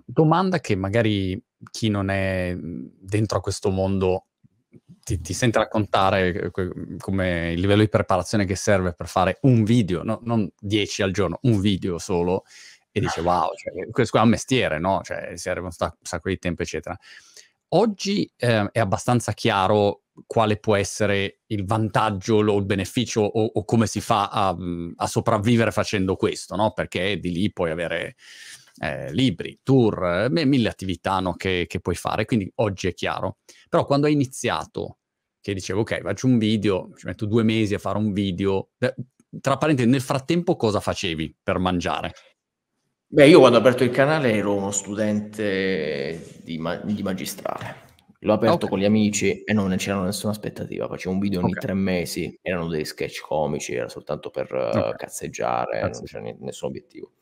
A: Domanda che magari chi non è mhmm, dentro a questo mondo ti, ti, sente raccontare eh, come il livello di preparazione che serve per fare un video, no? non dieci al giorno, un video solo, e dice ah. wow, cioè, eh, questo è un mestiere, no? Cioè, serve un sacco di tempo, eccetera. Oggi eh, è abbastanza chiaro quale può essere il vantaggio o il beneficio o, o come si fa a, a sopravvivere facendo questo, no? perché di lì puoi avere eh, libri, tour, eh, mille attività no, che, che, puoi fare, quindi oggi è chiaro. Però quando hai iniziato, che dicevo ok, faccio un video, ci metto due mesi a fare un video, eh, tra parentesi, nel frattempo cosa facevi per mangiare? Beh, io quando ho aperto il
B: canale ero uno studente di, ma- di magistrale L'ho aperto okay. con gli amici e non c'era nessuna aspettativa. Facevo un video ogni okay. tre mesi, erano dei sketch comici, era soltanto per eh, okay. cazzeggiare, Cazzo. non c'era nessun obiettivo.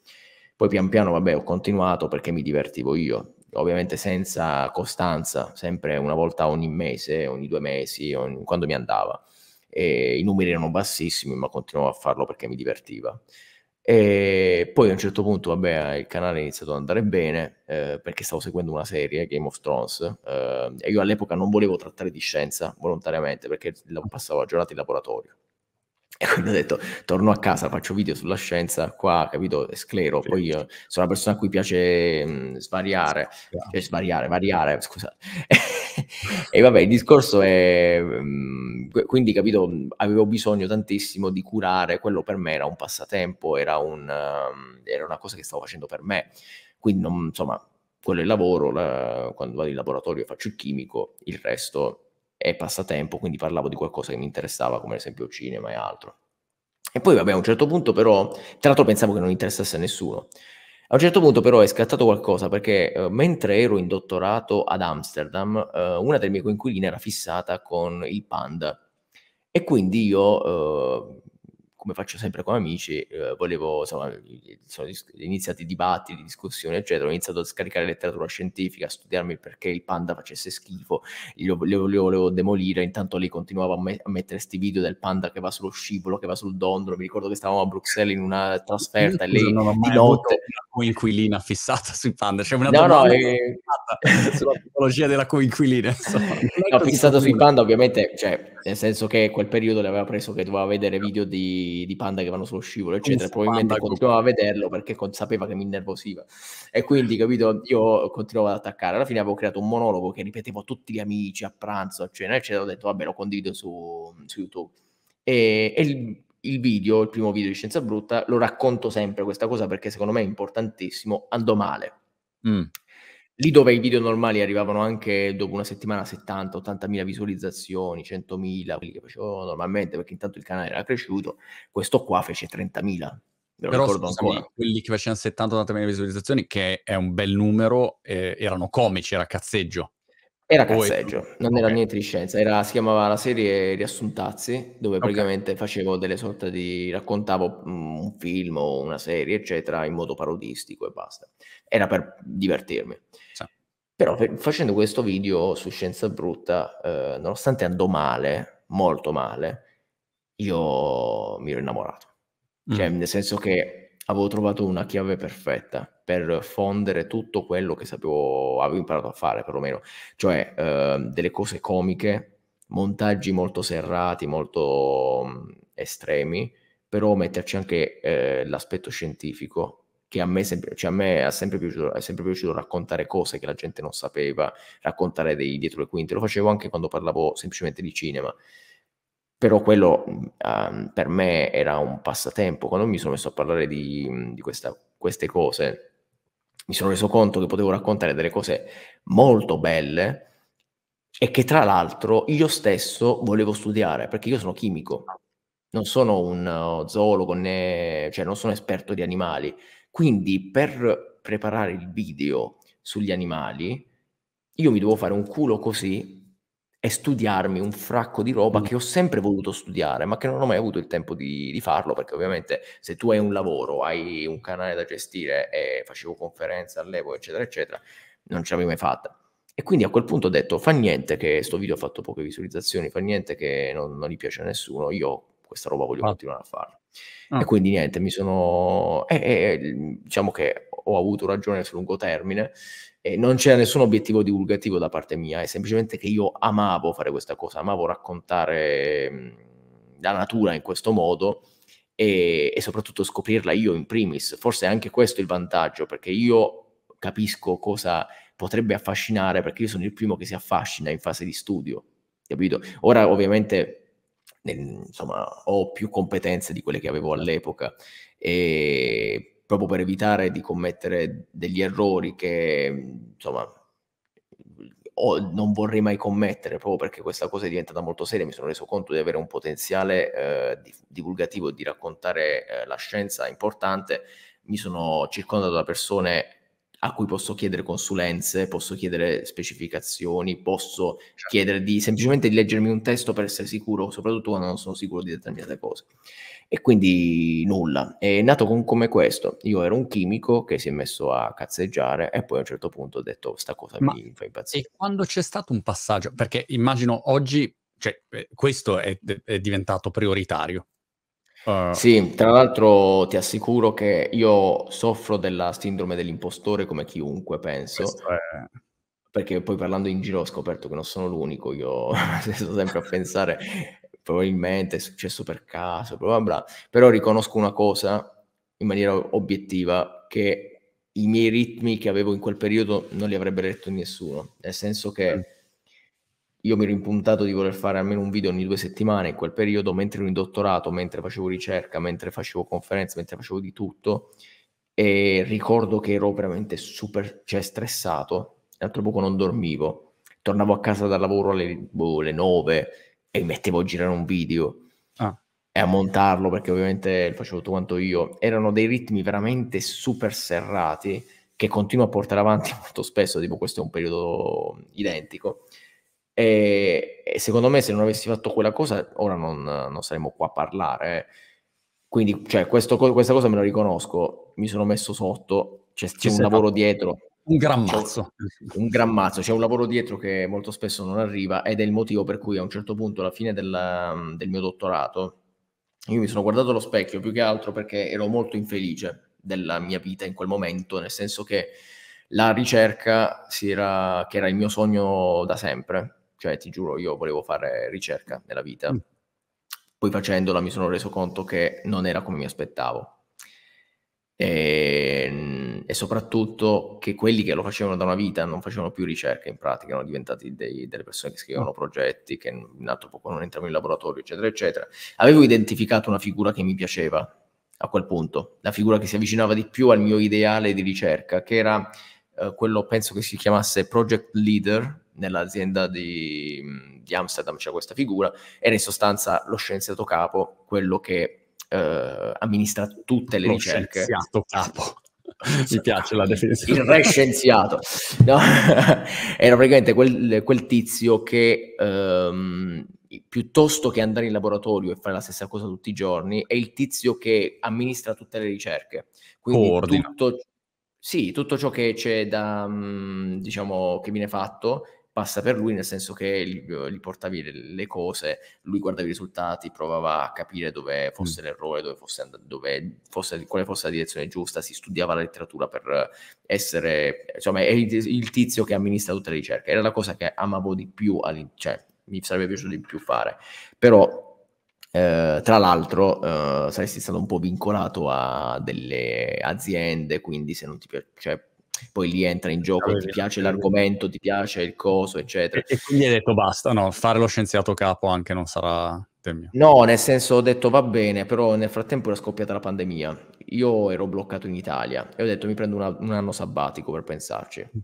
B: Poi pian piano, vabbè, ho continuato perché mi divertivo io, ovviamente senza costanza, sempre una volta ogni mese, ogni due mesi, ogni... quando mi andava. E I numeri erano bassissimi, ma continuavo a farlo perché mi divertiva. E poi a un certo punto, vabbè, il canale è iniziato ad andare bene eh, perché stavo seguendo una serie, Game of Thrones, eh, e io all'epoca non volevo trattare di scienza volontariamente perché passavo giornate in laboratorio. E quindi ho detto, torno a casa, faccio video sulla scienza, qua, capito, sclero, sì. poi io sono una persona a cui piace mh, mhmm, svariare, sì. cioè svariare, variare, scusate. <laughs> e vabbè, il discorso è, mh, mhmm, quindi capito, mhmm, avevo bisogno tantissimo di curare, quello per me era un passatempo, era, un, uh, era una cosa che stavo facendo per me, quindi non, insomma, quello è il lavoro, la, quando vado in laboratorio faccio il chimico, il resto e passatempo, quindi parlavo di qualcosa che mi interessava, come ad esempio cinema e altro. E poi, vabbè, a un certo punto, però, tra l'altro pensavo che non interessasse a nessuno. A un certo punto, però, è scattato qualcosa perché eh, mentre ero in dottorato ad Amsterdam, eh, una delle mie coinquiline era fissata con il panda. E quindi io, eh, come faccio sempre con amici, eh, volevo, insomma, sono iniziati i dibattiti, discussioni, eccetera, ho iniziato a scaricare letteratura scientifica, a studiarmi perché il panda facesse schifo, lo, lo, volevo demolire, intanto lei continuava a, me- a mettere questi video del panda che va sullo scivolo, che va sul dondolo,
A: mi ricordo che stavamo a Bruxelles in una trasferta e lei di notte coinquilina fissata sui panda, c'è cioè una no, no, è... <laughs> sulla tipologia della coinquilina. So. No, fissata sui panda
B: ovviamente, cioè, nel senso che quel periodo l'aveva preso che doveva vedere video di, di panda che vanno sullo scivolo, eccetera, probabilmente continuava a vederlo perché sapeva che mi innervosiva e quindi, capito, io continuavo ad attaccare. Alla fine avevo creato un monologo che ripetevo a tutti gli amici a pranzo, a cena, eccetera, ho detto vabbè lo condivido su, su YouTube. E, e il video, il primo video di Scienza Brutta, lo racconto sempre questa cosa perché secondo me è importantissimo, andò male. Mm. Lì dove i video normali arrivavano anche dopo una settimana a 70, 80.000 visualizzazioni, 100.000, quelli che facevo normalmente perché intanto il canale era cresciuto, questo qua fece 30.000. Però scusami,
A: quelli che facevano 70-80.000 visualizzazioni, che è un bel numero, eh, erano comici, era cazzeggio. Era cazzeggio, non okay. era
B: niente di scienza, era, si chiamava la serie Riassuntazzi, dove okay. praticamente facevo delle sorte di... raccontavo mm, un film o una serie, eccetera, in modo parodistico e basta. Era per divertirmi. Sì. Però per, facendo questo video su Scienza Brutta, eh, nonostante andò male, molto male, io mi ero innamorato. Cioè, mm. nel senso che avevo trovato una chiave perfetta per fondere tutto quello che sapevo, avevo imparato a fare perlomeno, cioè eh, delle cose comiche, montaggi molto serrati, molto mm, estremi, però metterci anche eh, l'aspetto scientifico che a me, sempre, cioè a me è, sempre piaciuto, è sempre piaciuto raccontare cose che la gente non sapeva, raccontare dei dietro le quinte, lo facevo anche quando parlavo semplicemente di cinema però quello um, per me era un passatempo. Quando mi sono messo a parlare di, mm, di questa, queste cose, mi sono reso conto che potevo raccontare delle cose molto belle e che tra l'altro io stesso volevo studiare, perché io sono chimico, non sono un uh, zoologo, né, cioè non sono esperto di animali. Quindi per preparare il video sugli animali, io mi devo fare un culo così e studiarmi un fracco di roba mm. che ho sempre voluto studiare, ma che non ho mai avuto il tempo di, di, farlo, perché ovviamente se tu hai un lavoro, hai un canale da gestire e facevo conferenze all'epoca, eccetera, eccetera, non ce l'avevo mai fatta. E quindi a quel punto ho detto, fa niente che sto video ha fatto poche visualizzazioni, fa niente che non, non gli piace a nessuno, io questa roba voglio ah. continuare a farla. Ah. E quindi niente, mi sono... Eh, eh, diciamo che ho avuto ragione sul lungo termine e non c'era nessun obiettivo divulgativo da parte mia, è semplicemente che io amavo fare questa cosa, amavo raccontare la natura in questo modo e, e soprattutto scoprirla io in primis. Forse è anche questo il vantaggio, perché io capisco cosa potrebbe affascinare, perché io sono il primo che si affascina in fase di studio, capito? Ora ovviamente insomma, ho più competenze di quelle che avevo certo. all'epoca. E proprio per evitare di commettere degli errori che insomma non vorrei mai commettere proprio perché questa cosa è diventata molto seria mi sono reso conto di avere un potenziale eh, divulgativo di raccontare eh, la scienza importante mi sono circondato da persone a cui posso chiedere consulenze, posso chiedere specificazioni, posso certo. chiedere di semplicemente di leggermi un testo per essere sicuro, soprattutto quando non sono sicuro di determinate cose. E quindi nulla. È nato con, come questo. Io ero un chimico che si è messo a cazzeggiare e poi a un certo punto ho detto sta cosa Ma mi
A: fa impazzire. E quando c'è stato un passaggio? Perché immagino oggi, cioè, eh, questo è, è diventato prioritario Uh. Sì,
B: tra l'altro ti assicuro che io soffro della sindrome dell'impostore come chiunque, penso. È... Perché poi parlando in giro ho scoperto che non sono l'unico, io sto <laughs> sempre a pensare, probabilmente è successo per caso, bla bla Però riconosco una cosa in maniera obiettiva, che i miei ritmi che avevo in quel periodo non li avrebbe letto nessuno, nel senso che... Mm io mi ero impuntato di voler fare almeno un video ogni due settimane in quel periodo, mentre ero in dottorato, mentre facevo ricerca, mentre facevo conferenze, mentre facevo di tutto. E ricordo che ero veramente super cioè, stressato, l'altro poco non dormivo. Tornavo a casa dal lavoro alle, boh, alle 9 e mi mettevo a girare un video ah. e a montarlo perché ovviamente facevo tutto quanto io. Erano dei ritmi veramente super serrati che continuo a portare avanti <laughs> molto spesso, tipo questo è un periodo identico e, e, secondo me se non avessi fatto quella cosa, ora non, non saremmo qua a parlare. Eh. Quindi cioè, questo, questa cosa me la riconosco, mi sono messo sotto, c'è, c'è un lavoro dietro.
A: Un gran mazzo.
B: Un gran mazzo, c'è un lavoro dietro che molto spesso non arriva ed è il motivo per cui a un certo punto, alla fine del, del mio dottorato, io mi sono guardato allo specchio più che altro perché ero molto infelice della mia vita in quel momento, nel senso che la ricerca era, che era il mio sogno da sempre, cioè, ti giuro, io volevo fare ricerca nella vita. Mm. Poi facendola mi sono reso conto che non era come mi aspettavo. E, ehm, e, soprattutto che quelli che lo facevano da una vita non facevano più ricerca in pratica, erano diventati dei, delle persone che scrivevano mm. progetti, che in altro poco non entravano in laboratorio, eccetera, eccetera. Avevo identificato una figura che mi piaceva a quel punto, la figura che si avvicinava di più al mio ideale di ricerca, che era eh, quello, penso che si chiamasse project leader, nell'azienda di, di Amsterdam c'è questa figura, era in sostanza lo scienziato capo, quello che eh, amministra tutte le lo ricerche. Scienziato capo. <laughs> Mi piace la definizione. Il re scienziato. No? <laughs> era praticamente quel, quel tizio che ehm, piuttosto che andare in laboratorio e fare la stessa cosa tutti i giorni, è il tizio che amministra tutte le ricerche. Quindi tutto, sì, tutto ciò che c'è da, mm, diciamo, che viene fatto passa per lui, nel senso che gli, eh, portavi le, cose, lui guardava i risultati, provava a capire dove mm. fosse mm. l'errore, dove fosse, dove fosse, quale fosse la direzione giusta, si studiava la letteratura per essere, insomma, è il, il tizio che amministra tutte le ricerche, era la cosa che amavo di più, cioè mi sarebbe piaciuto di più fare, però eh, tra l'altro eh, saresti stato un po' vincolato a delle aziende, quindi se non ti piace, cioè, poi
A: lì entra in eh, gioco, ti piace l'argomento, ti piace il coso, eccetera. E, quindi hai detto basta, no, fare lo scienziato capo anche non sarà
B: No, nel senso ho detto va bene, però nel frattempo era scoppiata la pandemia. Io ero bloccato in Italia e ho detto mi prendo una, un anno sabbatico per pensarci. Mm.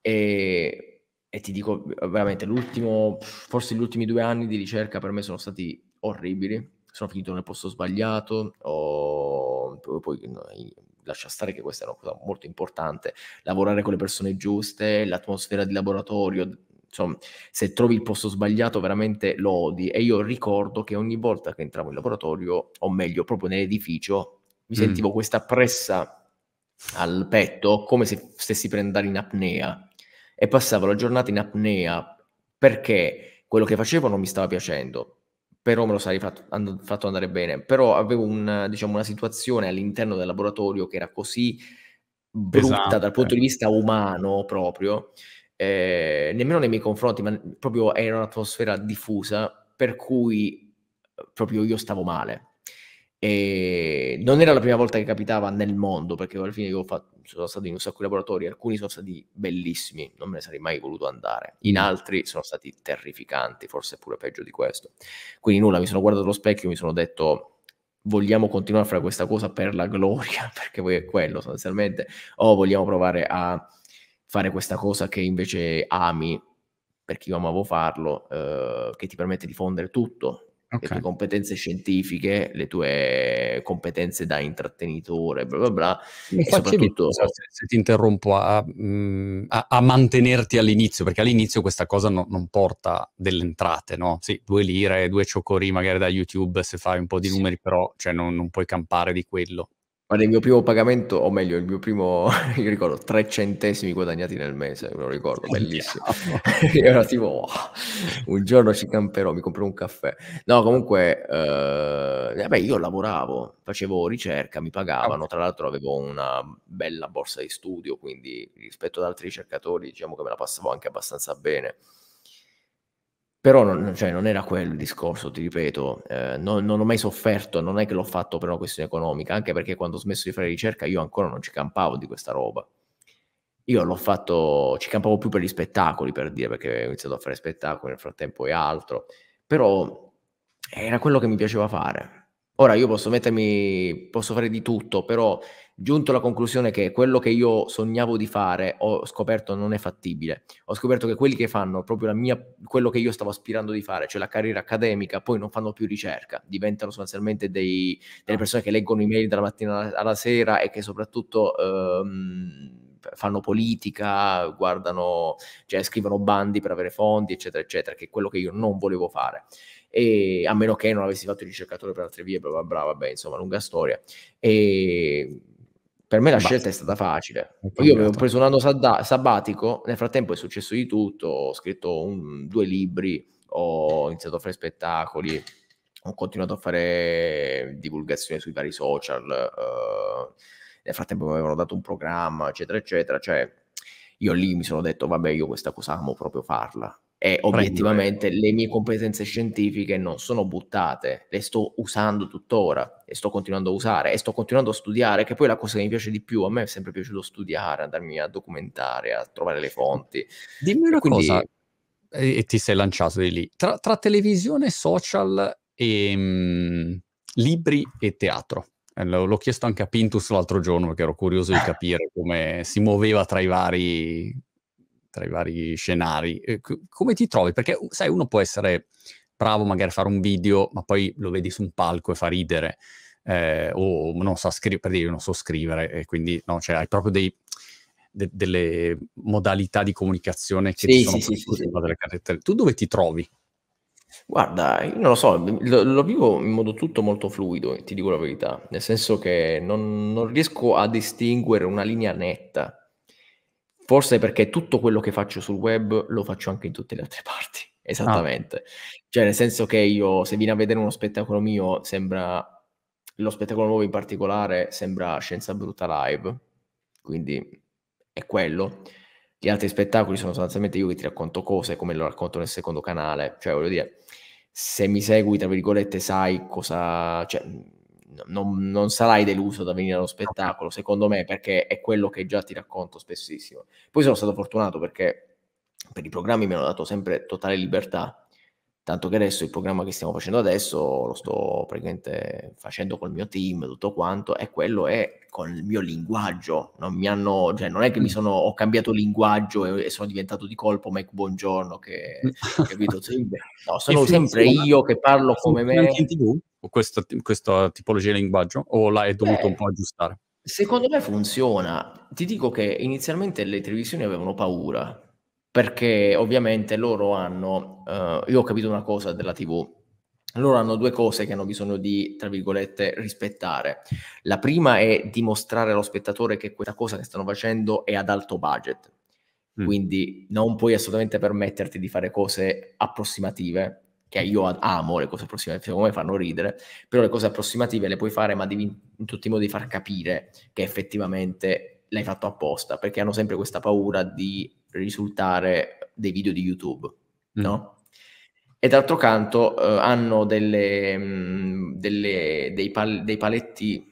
B: E, e, ti dico veramente, l'ultimo, forse gli ultimi due anni di ricerca per me sono stati orribili. Sono finito nel posto sbagliato, ho, poi, poi lascia stare che questa è una cosa molto importante, lavorare con le persone giuste, l'atmosfera di laboratorio, insomma, se trovi il posto sbagliato veramente lo odi. E io ricordo che ogni volta che entravo in laboratorio, o meglio, proprio nell'edificio, mi mm. sentivo questa pressa al petto come se stessi per andare in apnea e passavo la giornata in apnea perché quello che facevo non mi stava piacendo però me lo sarei fatto, and- fatto andare bene. Però avevo un, diciamo, una situazione all'interno del laboratorio che era così brutta Pesante. dal punto di vista umano proprio, eh, nemmeno nei miei confronti, ma proprio era un'atmosfera diffusa per cui eh, proprio io stavo male. E non era la prima volta che capitava nel mondo, perché alla fine io fatto, sono stato in un sacco di laboratori, alcuni sono stati bellissimi, non me ne sarei mai voluto andare, in mm. altri sono stati terrificanti, forse pure peggio di questo. Quindi nulla, mi sono guardato allo specchio e mi sono detto vogliamo continuare a fare questa cosa per la gloria, <laughs> perché poi è quello sostanzialmente, o vogliamo provare a fare questa cosa che invece ami, perché io amavo farlo, eh, che ti permette di fondere tutto, okay. le tue competenze scientifiche, le tue
A: competenze da intrattenitore, bla bla bla. Mi e soprattutto... Se, se, ti interrompo a, mm, a, a mantenerti all'inizio, perché all'inizio questa cosa no, non porta delle entrate, no? Sì, due lire, due cioccorì magari da YouTube se fai un po' di sì. numeri, però cioè, non, non puoi campare di quello. Ma nel mio primo pagamento, o meglio, il mio primo, <laughs> io ricordo, tre
B: centesimi guadagnati nel mese, me lo ricordo, bellissimo. <laughs> era tipo, oh, un giorno ci camperò, mi compro un caffè. No, comunque, eh, vabbè, eh, io lavoravo, facevo ricerca, mi pagavano, tra l'altro avevo una bella borsa di studio, quindi rispetto ad altri ricercatori, diciamo che me la passavo anche abbastanza bene. Però non, cioè, non, era quello il discorso, ti ripeto, eh, non, non, ho mai sofferto, non è che l'ho fatto per una questione economica, anche perché quando ho smesso di fare ricerca io ancora non ci campavo di questa roba. Io l'ho fatto, ci campavo più per gli spettacoli, per dire, perché ho iniziato a fare spettacoli, nel frattempo e altro, però era quello che mi piaceva fare. Ora io posso mettermi, posso fare di tutto, però giunto alla conclusione che quello che io sognavo di fare ho scoperto non è fattibile. Ho scoperto che quelli che fanno proprio mia, quello che io stavo aspirando di fare, cioè la carriera accademica, poi non fanno più ricerca, diventano sostanzialmente dei, delle ah. persone che leggono email dalla mattina alla sera e che soprattutto ehm, fanno politica, guardano, cioè scrivono bandi per avere fondi, eccetera, eccetera, che è quello che io non volevo fare e a meno che non avessi fatto il ricercatore per altre vie, bla bla bla, vabbè, insomma, lunga storia. E per me la scelta è stata facile. È Io avevo preso un anno sabbatico, nel frattempo è successo di tutto, ho scritto un, due libri, ho iniziato a fare spettacoli, ho continuato a fare divulgazione sui vari social, eh, nel frattempo mi avevano dato un programma, eccetera, eccetera. Cioè, io lì mi sono detto, vabbè, io questa cosa amo proprio farla e obiettivamente Prendere. le mie competenze scientifiche non sono buttate, le sto usando tuttora e sto continuando a usare e sto continuando a studiare, che poi la cosa che mi piace di più, a me è sempre piaciuto studiare, andarmi a
A: documentare, a trovare le fonti. Dimmi una Quindi... cosa, e ti sei lanciato di lì, tra, tra televisione, social, e, mh, mm, libri e teatro. Eh, l'ho chiesto anche a Pintus l'altro giorno perché ero curioso di <laughs> capire come si muoveva tra i vari tra i vari scenari. c- come ti trovi? Perché, sai, uno può essere bravo magari a fare un video, ma poi lo vedi su un palco e fa ridere, eh, o non sa so scrivere, per dire non so scrivere, e quindi no, cioè hai proprio dei, de- delle modalità di comunicazione che sì, ti sono sì, sì, sì. delle caratteristiche. Tu dove ti trovi?
B: Guarda, io non lo so, lo, lo, vivo in modo tutto molto fluido, ti dico la verità, nel senso che non, non riesco a distinguere una linea netta Forse perché tutto quello che faccio sul web lo faccio anche in tutte le altre parti. <laughs> Ah. Esattamente. Ah. Cioè, nel senso che io, se vieni a vedere uno spettacolo mio, sembra lo spettacolo nuovo in particolare sembra Scienza Brutta Live, quindi è quello. Gli altri spettacoli sono sostanzialmente io che ti racconto cose come lo racconto nel secondo canale, cioè voglio dire, se mi segui, tra virgolette, sai cosa, cioè, non, non, sarai deluso da venire allo spettacolo, secondo me, perché è quello che già ti racconto spessissimo. Poi sono stato fortunato perché per i programmi mi hanno dato sempre totale libertà, tanto che adesso il programma che stiamo facendo adesso lo sto praticamente facendo col mio team, tutto quanto, e quello è con il mio linguaggio. Non, mi hanno, cioè, non è che mi mm. sono, ho cambiato linguaggio e, sono diventato di colpo Mike Buongiorno, che, mm. capito? <laughs>
A: no, sono sempre io che parlo come me. Anche in TV? questa, questa tipologia di linguaggio o l'hai dovuto Beh, un po' aggiustare? Secondo me funziona. Ti dico che inizialmente
B: le televisioni avevano paura perché ovviamente loro hanno, uh, io ho capito una cosa della TV, loro hanno due cose che hanno bisogno di, tra virgolette, rispettare. La prima è dimostrare allo spettatore che questa cosa che stanno facendo è ad alto budget, mm. quindi non puoi assolutamente permetterti di fare cose approssimative che io amo le cose approssimative, secondo me fanno ridere, però le cose approssimative le puoi fare, ma devi in tutti i modi far capire che effettivamente l'hai fatto apposta, perché hanno sempre questa paura di risultare dei video di YouTube, mm. no? E d'altro canto eh, hanno delle, mh, mm, delle, dei, pal- dei paletti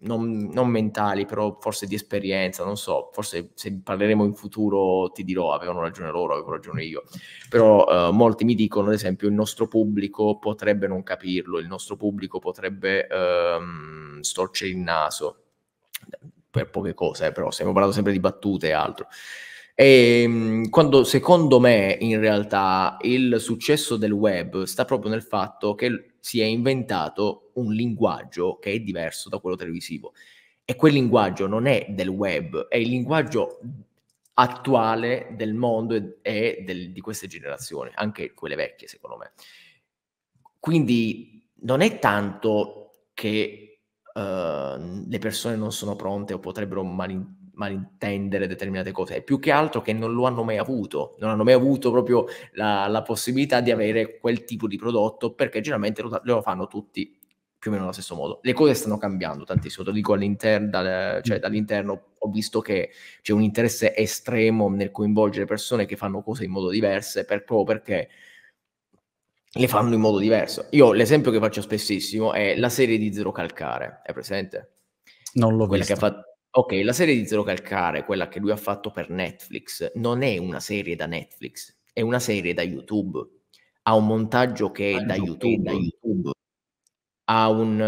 B: non, non, mentali, però forse di esperienza, non so, forse se parleremo in futuro ti dirò avevano ragione loro, avevo ragione io, però eh, molti mi dicono, ad esempio, il nostro pubblico potrebbe non capirlo, il nostro pubblico potrebbe ehm, storcere il naso, per poche cose, eh, però stiamo parlando sempre di battute e altro. E ehm, quando secondo me in realtà il successo del web sta proprio nel fatto che si è inventato un linguaggio che è diverso da quello televisivo. E quel linguaggio non è del web, è il linguaggio attuale del mondo e, e del, di queste generazioni, anche quelle vecchie secondo me. Quindi non è tanto che uh, le persone non sono pronte o potrebbero mani- malintendere determinate cose, è più che altro che non lo hanno mai avuto, non hanno mai avuto proprio la, la possibilità di avere quel tipo di prodotto perché generalmente lo, lo, fanno tutti più o meno allo stesso modo. Le cose stanno cambiando tantissimo, te lo dico all'interno, dal, cioè, mm. dall'interno ho visto che c'è un interesse estremo nel coinvolgere persone che fanno cose in modo diverso per, proprio perché le fanno in modo diverso. Io l'esempio che faccio spessissimo è la serie di Zero Calcare, è presente?
A: Non l'ho quella visto. che
B: ha fatto Ok, la serie di Zero Calcare, quella che lui ha fatto per Netflix, non è una serie da Netflix, è una serie da YouTube. Ha un montaggio che è ah, da YouTube, da YouTube. Ha, un,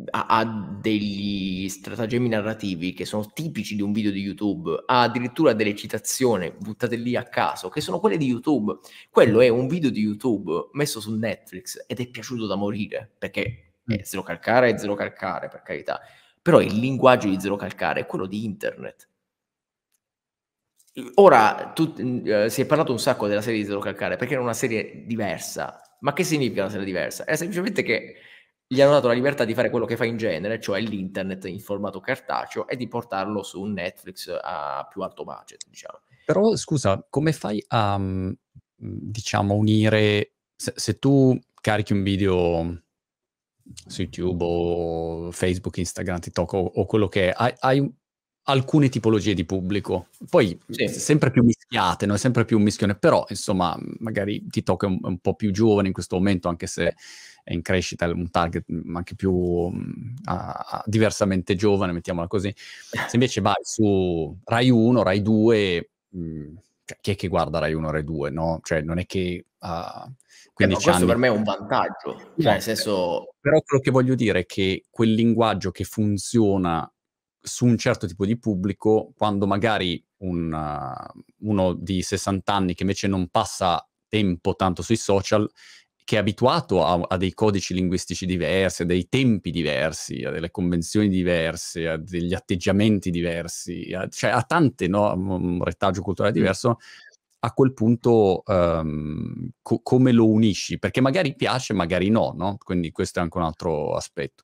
B: uh, ha, ha degli stratagemmi narrativi che sono tipici di un video di YouTube. Ha addirittura delle citazioni buttate lì a caso, che sono quelle di YouTube. Quello è un video di YouTube messo su Netflix ed è piaciuto da morire, perché mm. è Zero Calcare è Zero Calcare, per carità però il linguaggio di Zero Calcare è quello di internet. Ora tu, mm, eh, si è parlato un sacco della serie di Zero Calcare perché era una serie diversa. Ma che significa una serie diversa? È semplicemente che gli hanno dato la libertà di fare quello che fa in genere, cioè l'internet in formato cartaceo e di portarlo su un Netflix a più alto budget, diciamo.
A: Però scusa, come fai a mm, diciamo unire se, se tu carichi un video su YouTube o Facebook, Instagram, TikTok o, o quello che è, hai, hai, alcune tipologie di pubblico. Poi sì. sempre più mischiate, no? sempre più un mischione, però insomma magari TikTok è un, un, po' più giovane in questo momento, anche se è in crescita, è un target mm, anche più uh, diversamente giovane, mettiamola così. Se invece vai su Rai 1, Rai 2... Mh, mm, cioè, chi è che guarda Rai 1 Rai 2, no? Cioè, non è che a uh, 15 eh, anni... per me è un vantaggio, cioè, no, nel esatto. senso... Però quello che voglio dire è che quel linguaggio che funziona su un certo tipo di pubblico, quando magari un, uh, uno di 60 anni che invece non passa tempo tanto sui social, che è abituato a, a, dei codici linguistici diversi, a dei tempi diversi, a delle convenzioni diverse, a degli atteggiamenti diversi, a, cioè a tante, no? un retaggio culturale diverso, a quel punto um, co- come lo unisci? Perché magari piace, magari no, no? Quindi questo è anche un altro aspetto.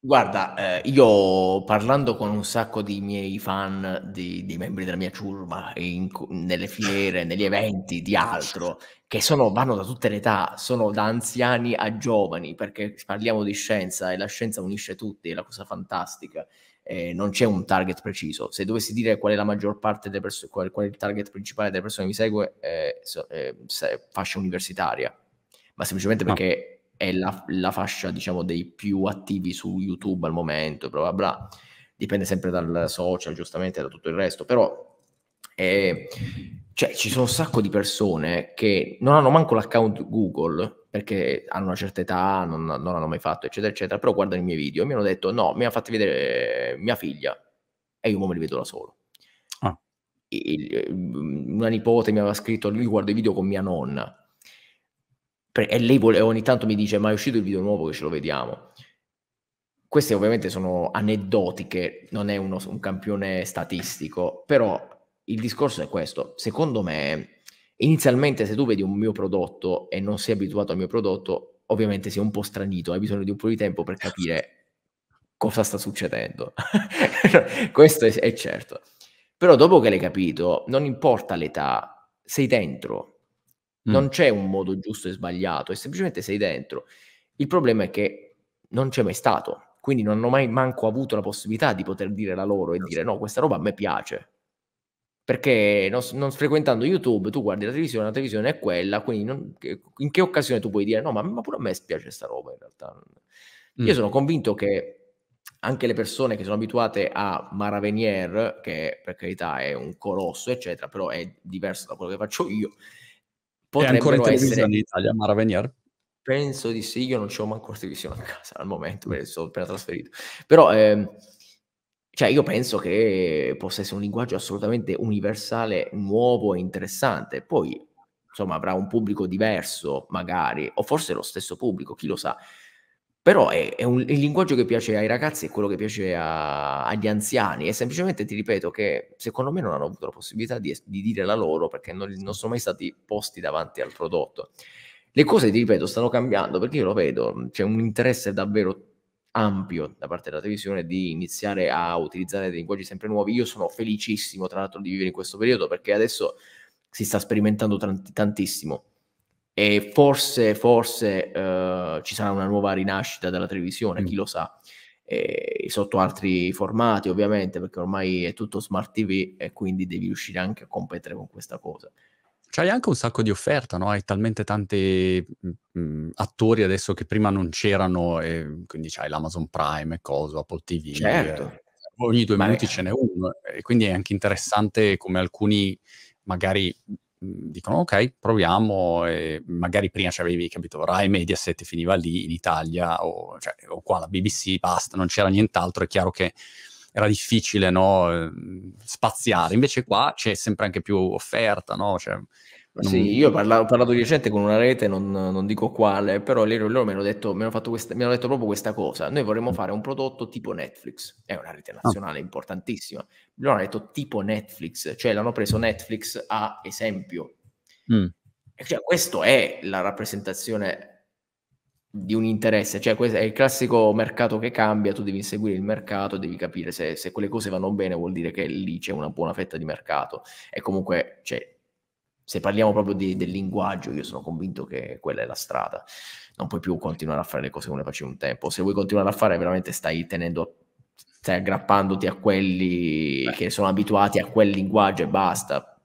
B: Guarda, eh, io parlando con un sacco di miei fan, di, di membri della mia ciurma, in nelle fiere, negli eventi, di altro, che sono, vanno da tutte le età, sono da anziani a giovani, perché parliamo di scienza e la scienza unisce tutti, è la cosa fantastica. Eh, non c'è un target preciso. Se dovessi dire qual è la maggior parte delle persone, qual, qual, è il target principale delle persone che mi segue, eh, so, eh, fascia universitaria, ma semplicemente ah. perché... No è la, la, fascia, diciamo, dei più attivi su YouTube al momento, bla bla bla. Dipende sempre dal social, giustamente, da tutto il resto, però è, eh, cioè, ci sono un sacco di persone che non hanno manco l'account Google perché hanno una certa età, non, non l'hanno mai fatto, eccetera, eccetera, però guardano i miei video e mi hanno detto no, mi ha fatto vedere eh, mia figlia e io me li vedo da solo. Ah. Il, mm, una nipote mi aveva scritto, lui guarda i video con mia nonna e lei vuole, ogni tanto mi dice ma è uscito il video nuovo che ce lo vediamo queste ovviamente sono aneddotiche non è uno, un campione statistico però il discorso è questo secondo me inizialmente se tu vedi un mio prodotto e non sei abituato al mio prodotto ovviamente sei un po' stranito hai bisogno di un po' di tempo per capire cosa sta succedendo <laughs> questo è, è certo però dopo che l'hai capito non importa l'età sei dentro Mm. Non c'è un modo giusto e sbagliato, è semplicemente sei dentro. Il problema è che non c'è mai stato, quindi non hanno mai manco avuto la possibilità di poter dire la loro e dire no, questa roba a me piace. Perché non, non frequentando YouTube tu guardi la televisione, la televisione è quella, quindi non, in che occasione tu puoi dire no, ma, ma pure a me piace questa roba in realtà. Mm. Io sono convinto che anche le persone che sono abituate a Mara Venier, che per carità è un colosso, eccetera, però è diverso da quello che faccio io, Potrebbero è ancora in televisione essere... in Italia, Mara Venier? Penso di sì, io non ho manco la televisione a casa al momento, perché mm. sono appena trasferito. Però... Ehm cioè io penso che possa essere un linguaggio assolutamente universale, nuovo e interessante. Poi, insomma, avrà un pubblico diverso, magari, o forse lo stesso pubblico, chi lo sa. Però è, è un, il linguaggio che piace ai ragazzi è quello che piace a, agli anziani e semplicemente ti ripeto che secondo me non hanno avuto la possibilità di, di dire la loro perché non, non sono mai stati posti davanti al prodotto. Le cose, ti ripeto, stanno cambiando perché io lo vedo, c'è un interesse davvero ampio da parte della televisione di iniziare a utilizzare dei linguaggi sempre nuovi. Io sono felicissimo, tra l'altro, di vivere in questo periodo perché adesso si sta sperimentando tant- tantissimo e forse, forse uh, ci sarà una nuova rinascita della televisione, mm. chi lo sa, e, sotto altri formati ovviamente, perché ormai è tutto smart TV e quindi devi riuscire anche a competere con questa cosa.
A: C'hai anche un sacco di offerta, no? Hai talmente tanti mm, mm, attori adesso che prima non c'erano, e, quindi c'hai l'Amazon Prime, Coso, Apple TV. Eh, certo. E, ogni due Ma minuti è... ce n'è uno, e quindi è anche interessante come alcuni magari Mhmm, dicono ok, proviamo, e magari prima c'avevi, capito, Rai Mediaset finiva lì in Italia o, cioè, o qua la BBC, basta, non c'era nient'altro, è chiaro che era difficile no, ehm, spaziare, invece qua c'è sempre anche più offerta, no? Cioè, non... Sì, io parla- ho parlato di recente
B: con una rete, non, non dico quale, però loro, loro mi, hanno detto, mi, hanno questa, mi, hanno detto, proprio questa cosa. Noi vorremmo fare un prodotto tipo Netflix, è una rete ah. nazionale ah. importantissima. Loro hanno detto tipo Netflix, cioè l'hanno preso Netflix a esempio. Mm. Cioè, questo è la rappresentazione di un interesse, cioè questo è il classico mercato che cambia, tu devi inseguire il mercato, devi capire se, se quelle cose vanno bene, vuol dire che lì c'è una buona fetta di mercato e comunque c'è cioè, se parliamo proprio di, del linguaggio, io sono convinto che quella è la strada. Non puoi più continuare a fare le cose come le facevi un tempo. Se vuoi continuare a fare, veramente stai tenendo, stai aggrappandoti a quelli Beh. che sono abituati a
A: quel linguaggio e basta.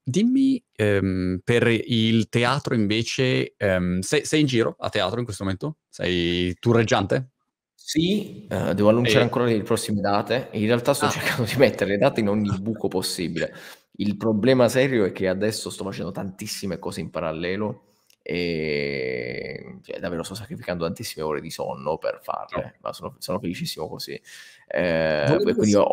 A: Dimmi ehm, per il teatro invece, ehm, sei, sei, in giro a teatro in questo momento? Sei turreggiante?
B: Sì,
A: eh, devo annunciare e... ancora le prossime date. In realtà sto ah. cercando di mettere le date in ogni buco
B: possibile. Il problema serio è che adesso sto facendo tantissime cose in parallelo e cioè, davvero sto sacrificando tantissime ore di sonno per farle, no. Certo. ma
A: sono, sono, felicissimo così. Eh, quindi ho...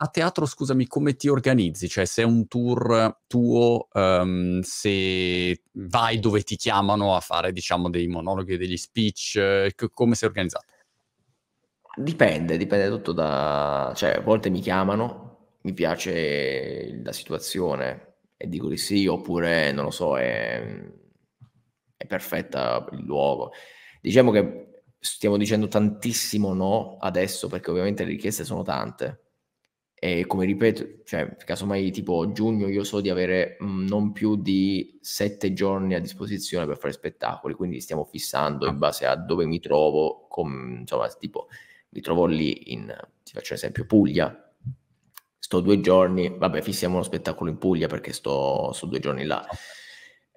A: A teatro, scusami, come ti organizzi? Cioè, se è un tour eh, tuo, um, se vai dove ti chiamano a fare, diciamo, dei monologhi, degli speech, eh, c- come sei organizzato?
B: Dipende, dipende tutto da... Cioè, a volte mi chiamano, mi piace la situazione e dico di sì, oppure non lo so, è, è perfetta il luogo. Diciamo che stiamo dicendo tantissimo no adesso perché ovviamente le richieste sono tante. E come ripeto, cioè, casomai tipo giugno io so di avere mh, mm, non più di sette giorni a disposizione per fare spettacoli, quindi stiamo fissando in ah. base a dove mi trovo, com, insomma, tipo mi trovo lì in, ti faccio un esempio, Puglia, sto due giorni, vabbè fissiamo uno spettacolo in Puglia perché sto, sto due giorni là.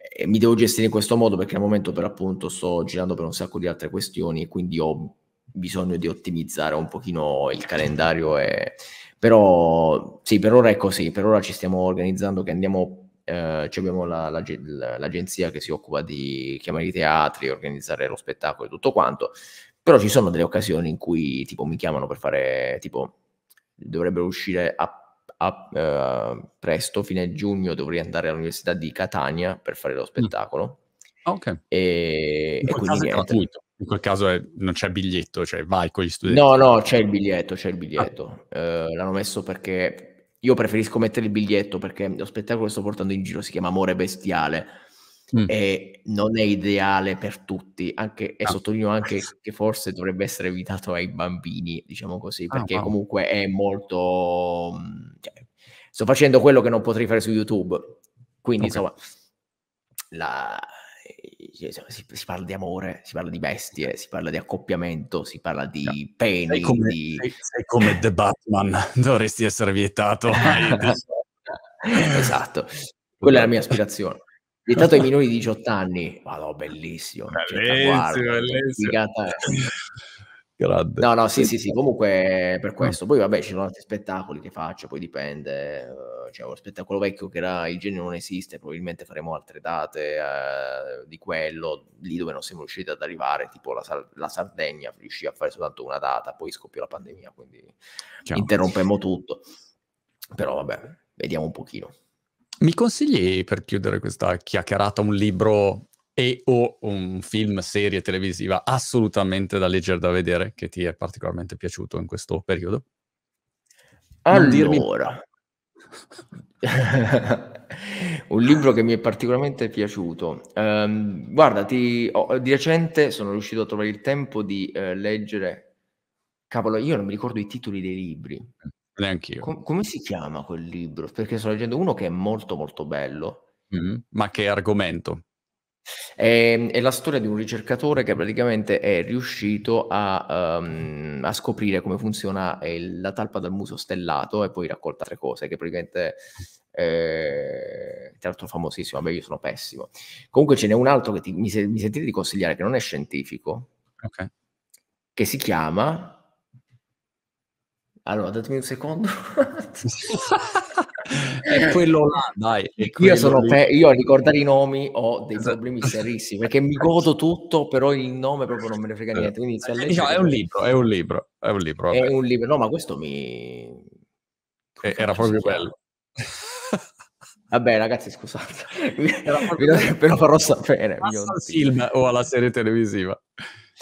B: E mi devo gestire in questo modo perché al momento per appunto sto girando per un sacco di altre questioni e quindi ho bisogno di ottimizzare un pochino il calendario. E... Però sì, per ora è così, ecco, per ora ci stiamo organizzando che andiamo eh, abbiamo la, la, l'agenzia che si occupa di chiamare i teatri, organizzare lo spettacolo e tutto quanto, però ci sono delle occasioni in cui tipo mi chiamano per fare, tipo dovrebbero uscire a a, eh, presto, fine giugno, dovrei andare all'università di Catania per fare lo mm. spettacolo.
A: ok. E, e quindi gratuito. in quel caso è, non c'è biglietto, cioè vai con gli studenti. No,
B: no, c'è il biglietto, c'è il ah. biglietto. Ah. Eh, l'hanno messo perché io preferisco mettere il biglietto perché lo spettacolo che sto portando in giro si chiama Amore Bestiale mm. e non è ideale per tutti, anche, e ah. sottolineo anche che forse dovrebbe essere evitato ai bambini, diciamo così, ah, perché ah, wow. comunque è molto... Mhmm, cioè, sto facendo quello che non potrei fare su YouTube, quindi okay. insomma, la, eh, si, si, parla di amore, si parla di bestie, si parla di accoppiamento, si parla
A: di yeah. pene. Sei come, di... sei come The Batman, <laughs> dovresti essere vietato. <laughs> Diciamo. esatto, <laughs> quella è la mia aspirazione vietato ai minori
B: di 18 anni. Ma no, bellissimo. Bellissimo, bellissimo. Grande. No, no, sì, sì, sì, comunque per ah. questo. Poi vabbè, ci sono altri spettacoli che faccio, poi dipende. Eh, cioè, lo spettacolo vecchio che era Il genio non esiste, probabilmente faremo altre date eh, di quello, lì dove non siamo riusciti ad arrivare, tipo la, la Sardegna, riuscì a fare soltanto una data, poi scoppiò la pandemia, quindi Ciao. interrompemmo tutto. Però vabbè,
A: vediamo un pochino. Mi consigli per chiudere questa chiacchierata un libro e o un film, serie televisiva assolutamente da leggere, da vedere, che ti è particolarmente piaciuto in questo periodo? Allora, <laughs> un libro che mi è particolarmente piaciuto.
B: Um, guarda, ti, oh, di recente sono riuscito a trovare il tempo di eh, leggere. Cavolo, io non mi ricordo i titoli dei libri, mm. Neanche io. Com- come si chiama quel libro? Perché sto leggendo uno che è molto molto bello.
A: Mm-hmm. Ma che
B: argomento? È, ehm, è, la storia di un ricercatore che praticamente è riuscito a, um, a scoprire come funziona eh, il, la talpa dal muso stellato e poi raccolta altre cose che praticamente eh, tra l'altro famosissimo, beh io sono pessimo. Comunque ce n'è un altro che ti, mi, se, mi sentite di consigliare che non è scientifico, okay. che si chiama allora, datemi un secondo. è quello là, dai. Quello io, sono pe- io a ricordare i nomi ho dei esatto. problemi serissimi perché mi godo tutto, però il nome proprio non me ne frega eh, niente. Quindi inizio a eh, leggere. No, diciamo, è un
A: libro, è un libro, è un libro. È
B: un libro, no, ma questo mi... Eh,
A: come Era proprio bello. Vabbè, ragazzi, scusate,
B: <laughs> però
A: farò sapere. Passa al film o alla serie televisiva,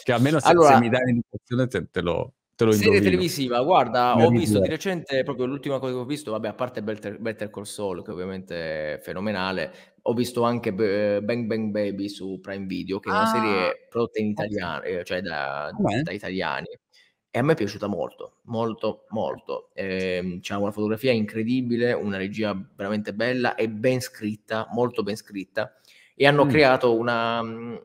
A: che almeno se, allora, se mi dai l'indicazione te, te, lo, Te lo Serie televisiva,
B: guarda, ho visto di recente proprio l'ultima cosa che ho visto, vabbè, a parte Better, Better Call Saul, che ovviamente è fenomenale, ho visto anche eh, Bang Bang Baby su Prime Video, che è una serie ah, prodotta in italiano, okay. Eh, cioè da, ah, da italiani, e a me è piaciuta molto, molto, molto. Eh, c'è una fotografia incredibile, una regia veramente bella e ben scritta, molto ben scritta. E hanno mm. creato una, mm,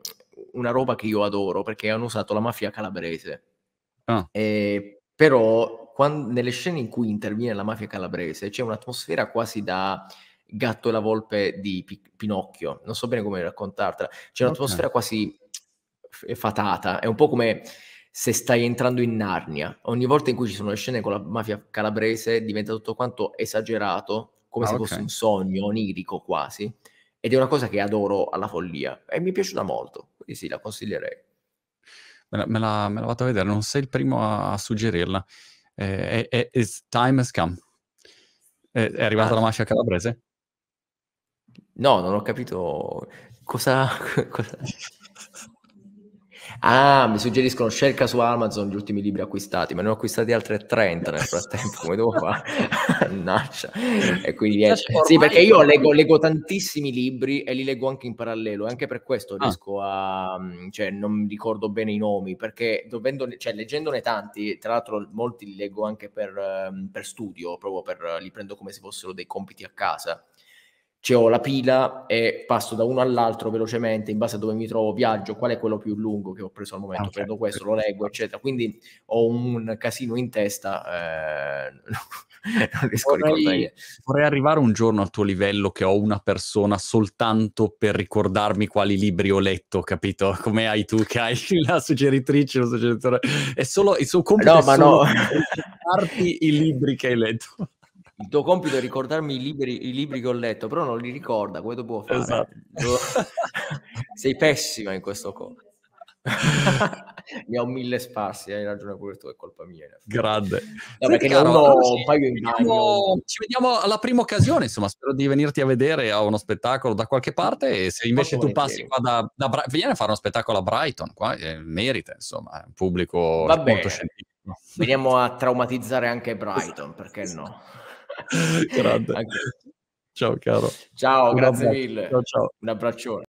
B: una roba che io adoro perché hanno usato la mafia calabrese Ah. Eh, però quando, nelle scene in cui interviene la mafia calabrese c'è un'atmosfera quasi da gatto e la volpe di P- Pinocchio, non so bene come raccontartela, c'è un'atmosfera okay. quasi f- eh, fatata, è un po' come se stai entrando in Narnia, ogni volta in cui ci sono le scene con la mafia calabrese diventa tutto quanto esagerato, come ah, se okay. fosse un sogno onirico quasi, ed è una cosa che adoro alla follia e mi è piaciuta molto, quindi sì, la consiglierei
A: me, la, me, la, me l'avate a vedere, non sei il primo a, a suggerirla. Eh, è, è Time Has Come. È, è arrivata ah. la mascia calabrese?
B: No, non ho capito cosa... <laughs> cosa... Ah, mi suggeriscono cerca su Amazon gli ultimi libri acquistati, ma ne ho acquistati altri 30 nel frattempo, come devo fare? <laughs> Annaccia. E quindi cioè, Sì, perché io leggo, leggo, tantissimi libri e li leggo anche in parallelo, anche per questo ah. riesco ah. a... Mm, cioè non ricordo bene i nomi, perché dovendo, cioè, leggendone tanti, tra l'altro molti li leggo anche per, mm, per studio, proprio per, li prendo come se fossero dei compiti a casa cioè ho la pila e passo da uno all'altro velocemente in base a dove mi trovo, viaggio, qual è quello più lungo che ho preso al momento, ah, okay. prendo questo, lo leggo, eccetera. Quindi ho un casino in testa, eh, <laughs> non riesco vorrei, a ricordare.
A: Vorrei arrivare un giorno al tuo livello che ho una persona soltanto per ricordarmi quali libri ho letto, capito? <laughs> Come hai tu che hai <laughs> la suggeritrice, lo suggeritore. È solo il suo compito no, ma solo no. i libri
B: che hai letto il tuo compito è ricordarmi i libri, i libri, che ho letto, però non li ricorda, questo può fare. Esatto. <laughs> Sei pessima in questo co. <laughs> ne ho mille sparsi, hai ragione pure tu, è colpa mia.
A: Grande. No, Senti, ci, vediamo, alla prima occasione, insomma, spero di venirti a vedere a uno spettacolo da qualche parte e se invece tu passi qua da, da Brighton, vieni a fare uno spettacolo a Brighton, qua eh, merita, insomma, un pubblico Va molto bene. scientifico.
B: Veniamo a traumatizzare anche Brighton, perché
A: no? Grande. Anche. Ciao caro.
B: Ciao, Un grazie abbraccio. mille. Ciao, ciao. Un abbraccione.